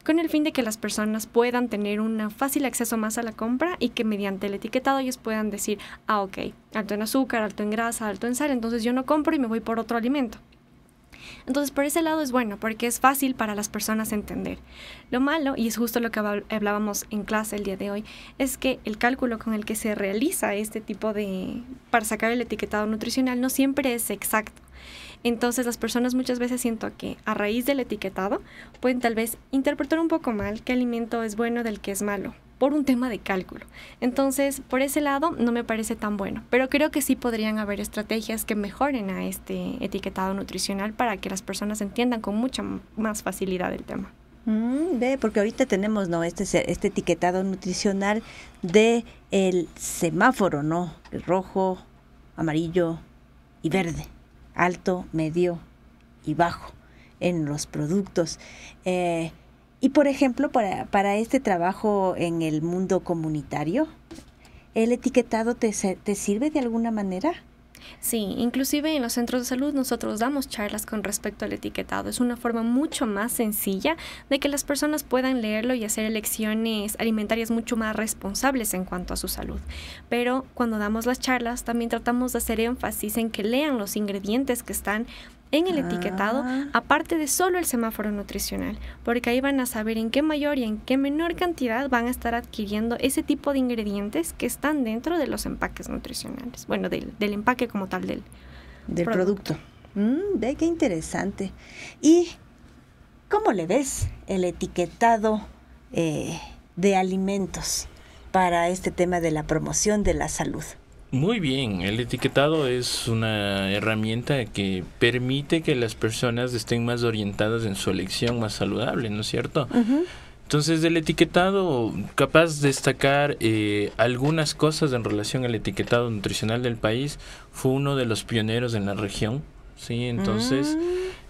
con el fin de que las personas puedan tener un fácil acceso más a la compra y que mediante el etiquetado ellos puedan decir, ah, ok, alto en azúcar, alto en grasa, alto en sal, entonces yo no compro y me voy por otro alimento. Entonces, por ese lado es bueno, porque es fácil para las personas entender. Lo malo, y es justo lo que hablábamos en clase el día de hoy, es que el cálculo con el que se realiza este tipo de, para sacar el etiquetado nutricional, no siempre es exacto. Entonces las personas muchas veces siento que a raíz del etiquetado pueden tal vez interpretar un poco mal qué alimento es bueno del que es malo por un tema de cálculo. Entonces, por ese lado no me parece tan bueno, pero creo que sí podrían haber estrategias que mejoren a este etiquetado nutricional para que las personas entiendan con mucha más facilidad el tema. Mm, ve, porque ahorita tenemos no este este etiquetado nutricional de el semáforo, ¿no? El rojo, amarillo y verde alto, medio y bajo en los productos. Eh, y por ejemplo, para, para, este trabajo en el mundo comunitario, ¿el etiquetado te, te sirve de alguna manera? Sí, inclusive en los centros de salud nosotros damos charlas con respecto al etiquetado. Es una forma mucho más sencilla de que las personas puedan leerlo y hacer elecciones alimentarias mucho más responsables en cuanto a su salud. Pero cuando damos las charlas también tratamos de hacer énfasis en que lean los ingredientes que están en el etiquetado, ah. aparte de solo el semáforo nutricional, porque ahí van a saber en qué mayor y en qué menor cantidad van a estar adquiriendo ese tipo de ingredientes que están dentro de los empaques nutricionales, bueno, del, empaque como tal del, del producto. Mm, ve qué interesante. ¿Y cómo le ves el etiquetado eh, de alimentos para este tema de la promoción de la salud? Muy bien, el etiquetado es una herramienta que permite que las personas estén más orientadas en su elección más saludable, ¿no es cierto? Entonces, el etiquetado, capaz de destacar eh, algunas cosas en relación al etiquetado nutricional del país, fue uno de los pioneros en la región, ¿sí? Entonces, mm.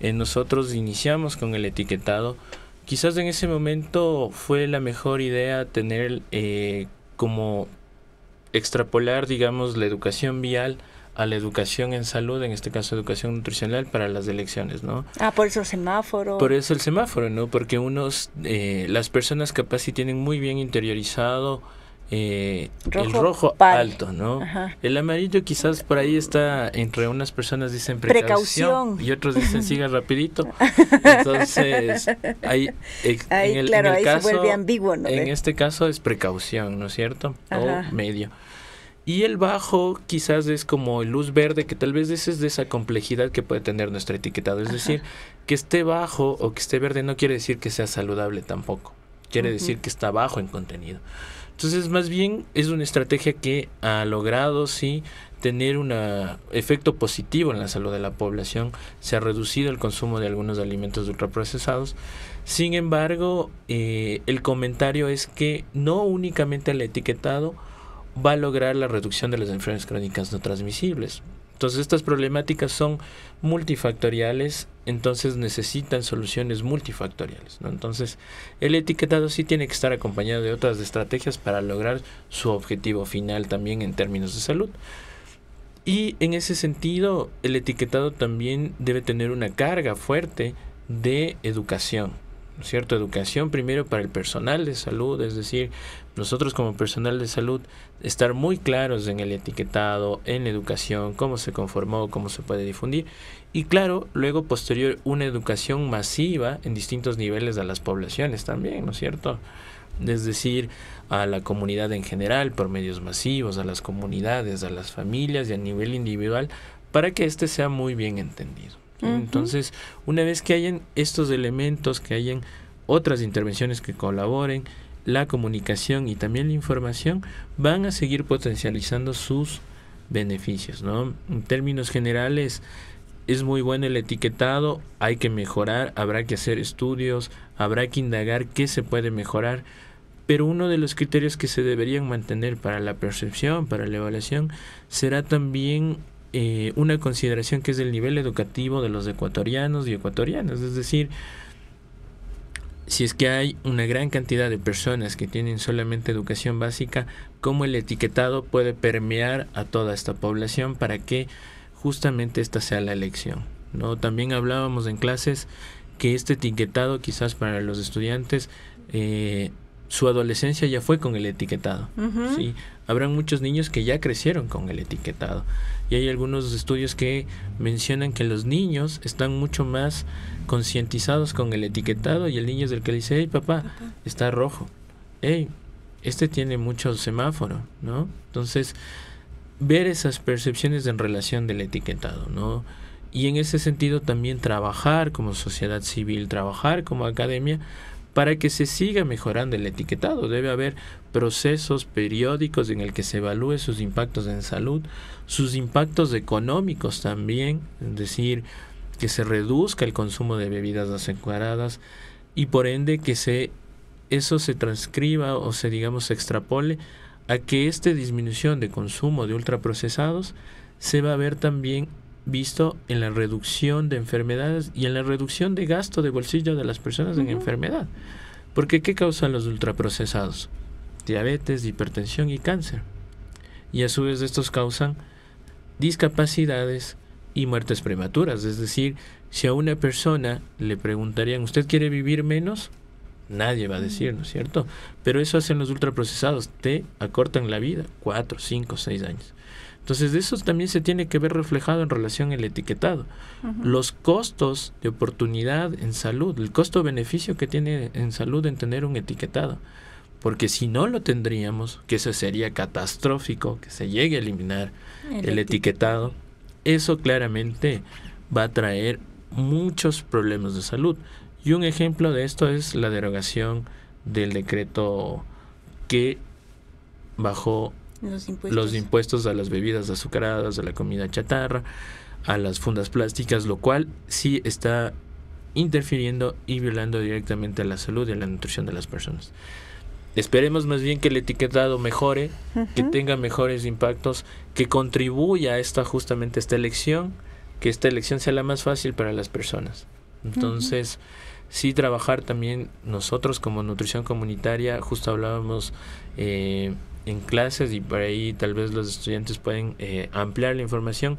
eh, nosotros iniciamos con el etiquetado. Quizás en ese momento fue la mejor idea tener eh, como extrapolar, digamos, la educación vial a la educación en salud, en este caso educación nutricional para las elecciones, ¿no? Ah, por eso el semáforo. Por eso el semáforo, ¿no? Porque unos, eh, las personas capaz si tienen muy bien interiorizado eh, el rojo alto, ¿no? El amarillo quizás por ahí está entre unas personas dicen precaución, y otros dicen siga (laughs) rapidito. Entonces, eh, ahí, en claro, ahí se vuelve ambiguo, ¿no? En este caso es precaución, ¿no es cierto? O medio. Y el bajo quizás es como luz verde, que tal vez es de esa complejidad que puede tener nuestro etiquetado. Es decir, que esté bajo o que esté verde no quiere decir que sea saludable tampoco. Quiere decir que está bajo en contenido. Entonces, más bien es una estrategia que ha logrado, sí, tener un efecto positivo en la salud de la población. Se ha reducido el consumo de algunos alimentos ultraprocesados. Sin embargo, eh, el comentario es que no únicamente el etiquetado, va a lograr la reducción de las enfermedades crónicas no transmisibles. Entonces estas problemáticas son multifactoriales, entonces necesitan soluciones multifactoriales. ¿no? Entonces el etiquetado sí tiene que estar acompañado de otras estrategias para lograr su objetivo final también en términos de salud. Y en ese sentido el etiquetado también debe tener una carga fuerte de educación. ¿cierto? Educación primero para el personal de salud, es decir, nosotros como personal de salud estar muy claros en el etiquetado, en la educación, cómo se conformó, cómo se puede difundir y claro, luego posterior una educación masiva en distintos niveles a las poblaciones también, ¿no es cierto? Es decir, a la comunidad en general por medios masivos, a las comunidades, a las familias y a nivel individual para que este sea muy bien entendido. Entonces, una vez que hayan estos elementos, que hayan otras intervenciones que colaboren, la comunicación y también la información van a seguir potencializando sus beneficios. ¿no? En términos generales, es muy bueno el etiquetado, hay que mejorar, habrá que hacer estudios, habrá que indagar qué se puede mejorar, pero uno de los criterios que se deberían mantener para la percepción, para la evaluación, será también eh, una consideración que es del nivel educativo de los ecuatorianos y ecuatorianas, es decir, si es que hay una gran cantidad de personas que tienen solamente educación básica, cómo el etiquetado puede permear a toda esta población para que justamente esta sea la elección. ¿no? También hablábamos en clases que este etiquetado quizás para los estudiantes eh, su adolescencia ya fue con el etiquetado. Habrán muchos niños que ya crecieron con el etiquetado y hay algunos estudios que mencionan que los niños están mucho más concientizados con el etiquetado y el niño es el que dice, hey papá, está rojo, hey, este tiene mucho semáforo, ¿no? Entonces, ver esas percepciones en relación del etiquetado, ¿no? Y en ese sentido también trabajar como sociedad civil, trabajar como academia para que se siga mejorando el etiquetado, debe haber procesos periódicos en el que se evalúe sus impactos en salud, sus impactos económicos también, es decir, que se reduzca el consumo de bebidas azucaradas y por ende que se eso se transcriba o se digamos se extrapole a que esta disminución de consumo de ultraprocesados se va a ver también visto en la reducción de enfermedades y en la reducción de gasto de bolsillo de las personas en enfermedad. Porque ¿qué causan los ultraprocesados? Diabetes, hipertensión y cáncer. Y a su vez estos causan discapacidades y muertes prematuras. Es decir, si a una persona le preguntarían, ¿usted quiere vivir menos? Nadie va a decir, ¿no es cierto? Pero eso hacen los ultraprocesados, te acortan la vida 4, 5, 6 años. Entonces, eso también se tiene que ver reflejado en relación al etiquetado. Los costos de oportunidad en salud, el costo-beneficio que tiene en salud en tener un etiquetado. Porque si no lo tendríamos, que eso sería catastrófico, que se llegue a eliminar el, etiquetado, eso claramente va a traer muchos problemas de salud. Y un ejemplo de esto es la derogación del decreto que bajó los impuestos. a las bebidas azucaradas, a la comida chatarra, a las fundas plásticas, lo cual sí está interfiriendo y violando directamente a la salud y a la nutrición de las personas. Esperemos más bien que el etiquetado mejore, que tenga mejores impactos, que contribuya a esta justamente esta elección, que esta elección sea la más fácil para las personas. Entonces, sí trabajar también nosotros como nutrición comunitaria, justo hablábamos eh, en clases y por ahí tal vez los estudiantes pueden eh, ampliar la información.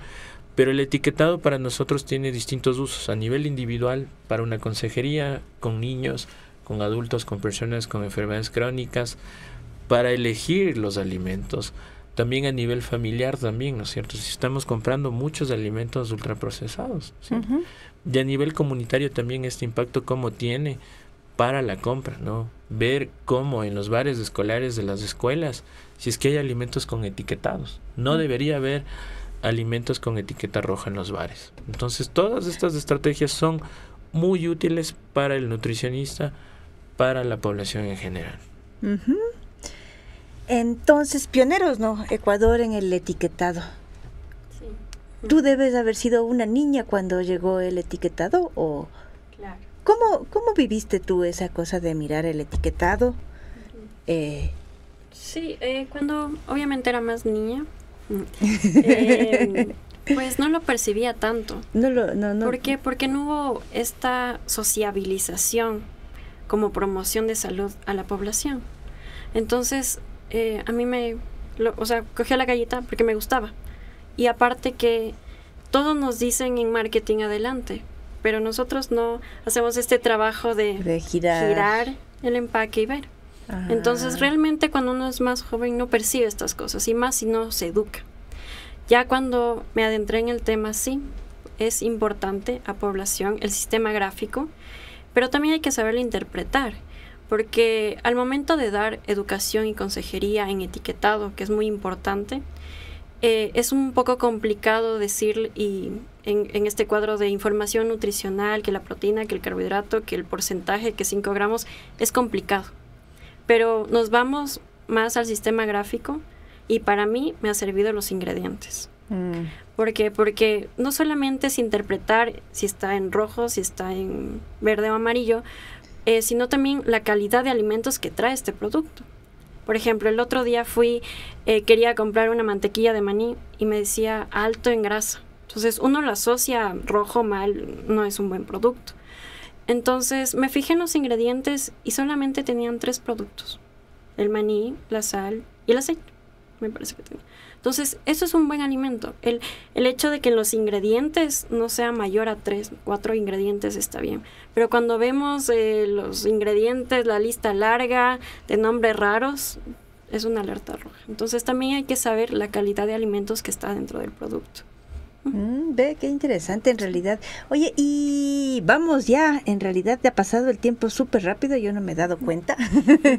Pero el etiquetado para nosotros tiene distintos usos. A nivel individual, para una consejería, con niños, con adultos, con personas con enfermedades crónicas, para elegir los alimentos. También a nivel familiar, también, ¿no es cierto? Si estamos comprando muchos alimentos ultraprocesados. Y a nivel comunitario también este impacto, ¿cómo tiene para la compra, ¿no? ver cómo en los bares escolares de las escuelas, si es que hay alimentos con etiquetados, no debería haber alimentos con etiqueta roja en los bares. Entonces, todas estas estrategias son muy útiles para el nutricionista, para la población en general. Entonces, pioneros, ¿no? Ecuador en el etiquetado. Sí. Tú debes haber sido una niña cuando llegó el etiquetado o... Claro. ¿Cómo, ¿Cómo viviste tú esa cosa de mirar el etiquetado? Eh, sí, eh, cuando obviamente era más niña, mm, (laughs) eh, pues no lo percibía tanto. No lo, ¿Por qué? Porque no hubo esta sociabilización como promoción de salud a la población. Entonces, a mí me, o sea, cogía la galleta porque me gustaba. Y aparte que todos nos dicen en marketing adelante, pero nosotros no hacemos este trabajo de, girar. el empaque y ver. Ah. Entonces realmente cuando uno es más joven no percibe estas cosas y más si no se educa. Ya cuando me adentré en el tema, sí, es importante a población el sistema gráfico, pero también hay que saberlo interpretar, porque al momento de dar educación y consejería en etiquetado, que es muy importante, eh, es un poco complicado decir y en, este cuadro de información nutricional, que la proteína, que el carbohidrato, que el porcentaje, que 5 gramos, es complicado. Pero nos vamos más al sistema gráfico y para mí me ha servido los ingredientes. Mm. porque Porque no solamente es interpretar si está en rojo, si está en verde o amarillo, eh, sino también la calidad de alimentos que trae este producto. Por ejemplo, el otro día fui, eh, quería comprar una mantequilla de maní y me decía alto en grasa. Entonces uno lo asocia rojo mal, no es un buen producto. Entonces me fijé en los ingredientes y solamente tenían tres productos. El maní, la sal y el aceite. Me parece que tenía. Entonces, eso es un buen alimento. El, hecho de que los ingredientes no sea mayor a tres, cuatro ingredientes está bien. Pero cuando vemos eh, los ingredientes, la lista larga de nombres raros, es una alerta roja. Entonces, también hay que saber la calidad de alimentos que está dentro del producto. Mm, ve, qué interesante en realidad. Oye, y vamos ya, en realidad te ha pasado el tiempo súper rápido, yo no me he dado cuenta. (laughs)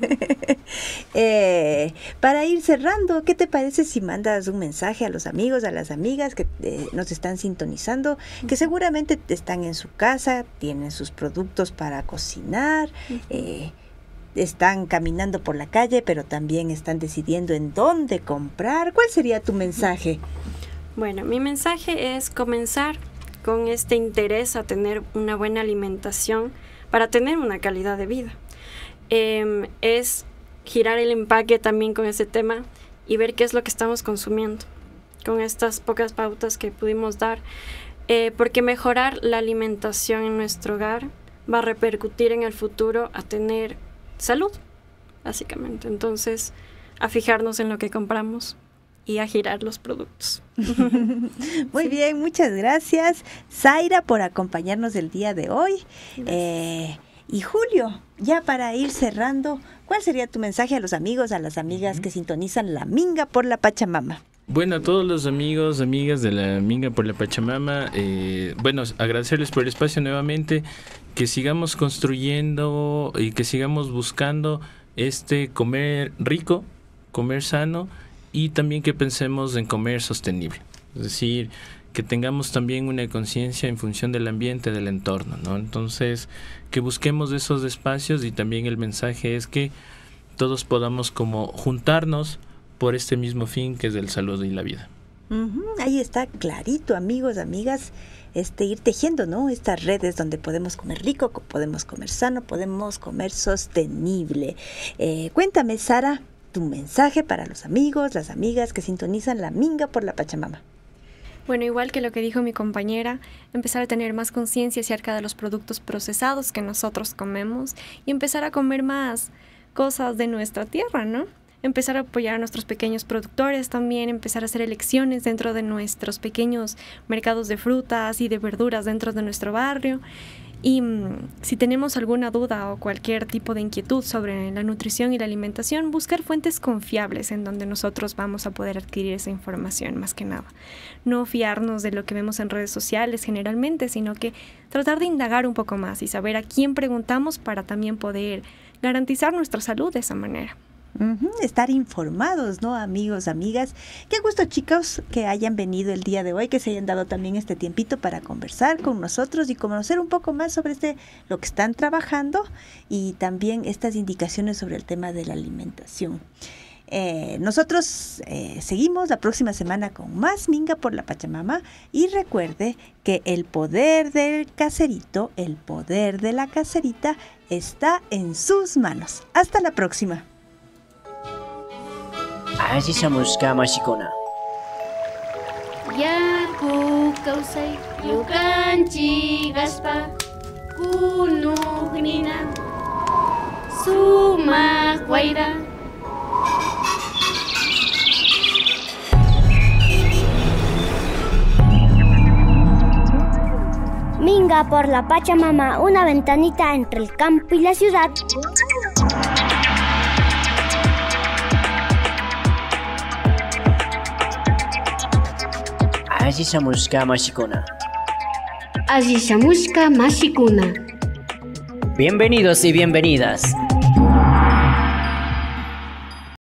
Eh, para ir cerrando, ¿qué te parece si mandas un mensaje a los amigos, a las amigas que eh, nos están sintonizando, que seguramente están en su casa, tienen sus productos para cocinar? Eh, están caminando por la calle, pero también están decidiendo en dónde comprar. ¿Cuál sería tu mensaje? Bueno, mi mensaje es comenzar con este interés a tener una buena alimentación para tener una calidad de vida. Em, es girar el empaque también con ese tema y ver qué es lo que estamos consumiendo con estas pocas pautas que pudimos dar, eh, porque mejorar la alimentación en nuestro hogar va a repercutir en el futuro a tener salud, básicamente. Entonces, a fijarnos en lo que compramos y a girar los productos. (laughs) Muy bien, muchas gracias Zaira por acompañarnos el día de hoy. Eh, y Julio, ya para ir cerrando, ¿cuál sería tu mensaje a los amigos, a las amigas que sintonizan la Minga por la Pachamama? Bueno, a todos los amigos, amigas de la Minga por la Pachamama, eh, bueno, agradecerles por el espacio nuevamente, que sigamos construyendo y que sigamos buscando este comer rico, comer sano y también que pensemos en comer sostenible. Es decir, que tengamos también una conciencia en función del ambiente, del entorno, ¿no? Entonces, que busquemos esos espacios y también el mensaje es que todos podamos como juntarnos por este mismo fin que es el salud y la vida. Ahí está clarito, amigos, amigas, este ir tejiendo, ¿no? Estas redes donde podemos comer rico, podemos comer sano, podemos comer sostenible. Eh, cuéntame, Sara, un mensaje para los amigos, las amigas que sintonizan la minga por la Pachamama. Bueno, igual que lo que dijo mi compañera, empezar a tener más conciencia acerca de los productos procesados que nosotros comemos y empezar a comer más cosas de nuestra tierra, ¿no? Empezar a apoyar a nuestros pequeños productores también, empezar a hacer elecciones dentro de nuestros pequeños mercados de frutas y de verduras dentro de nuestro barrio y mm, si tenemos alguna duda o cualquier tipo de inquietud sobre la nutrición y la alimentación, buscar fuentes confiables en donde nosotros vamos a poder adquirir esa información más que nada. No fiarnos de lo que vemos en redes sociales generalmente, sino que tratar de indagar un poco más y saber a quién preguntamos para también poder garantizar nuestra salud de esa manera estar informados, ¿no? Amigos, amigas. Qué gusto, chicos, que hayan venido el día de hoy, que se hayan dado también este tiempito para conversar con nosotros y conocer un poco más sobre este, lo que están trabajando y también estas indicaciones sobre el tema de la alimentación. Eh, nosotros eh, seguimos la próxima semana con más Minga por la Pachamama y recuerde que el poder del caserito, el poder de la caserita está en sus manos. Hasta la próxima a کاماشی کنه Yarku kawsay ñukanchik aspa kunuq nina suma guaira. Minga por la Pachamama, una ventanita entre el campo y la ciudad. Así Muska Mashikuna. Aziza Muska Mashikuna. Bienvenidos y bienvenidas.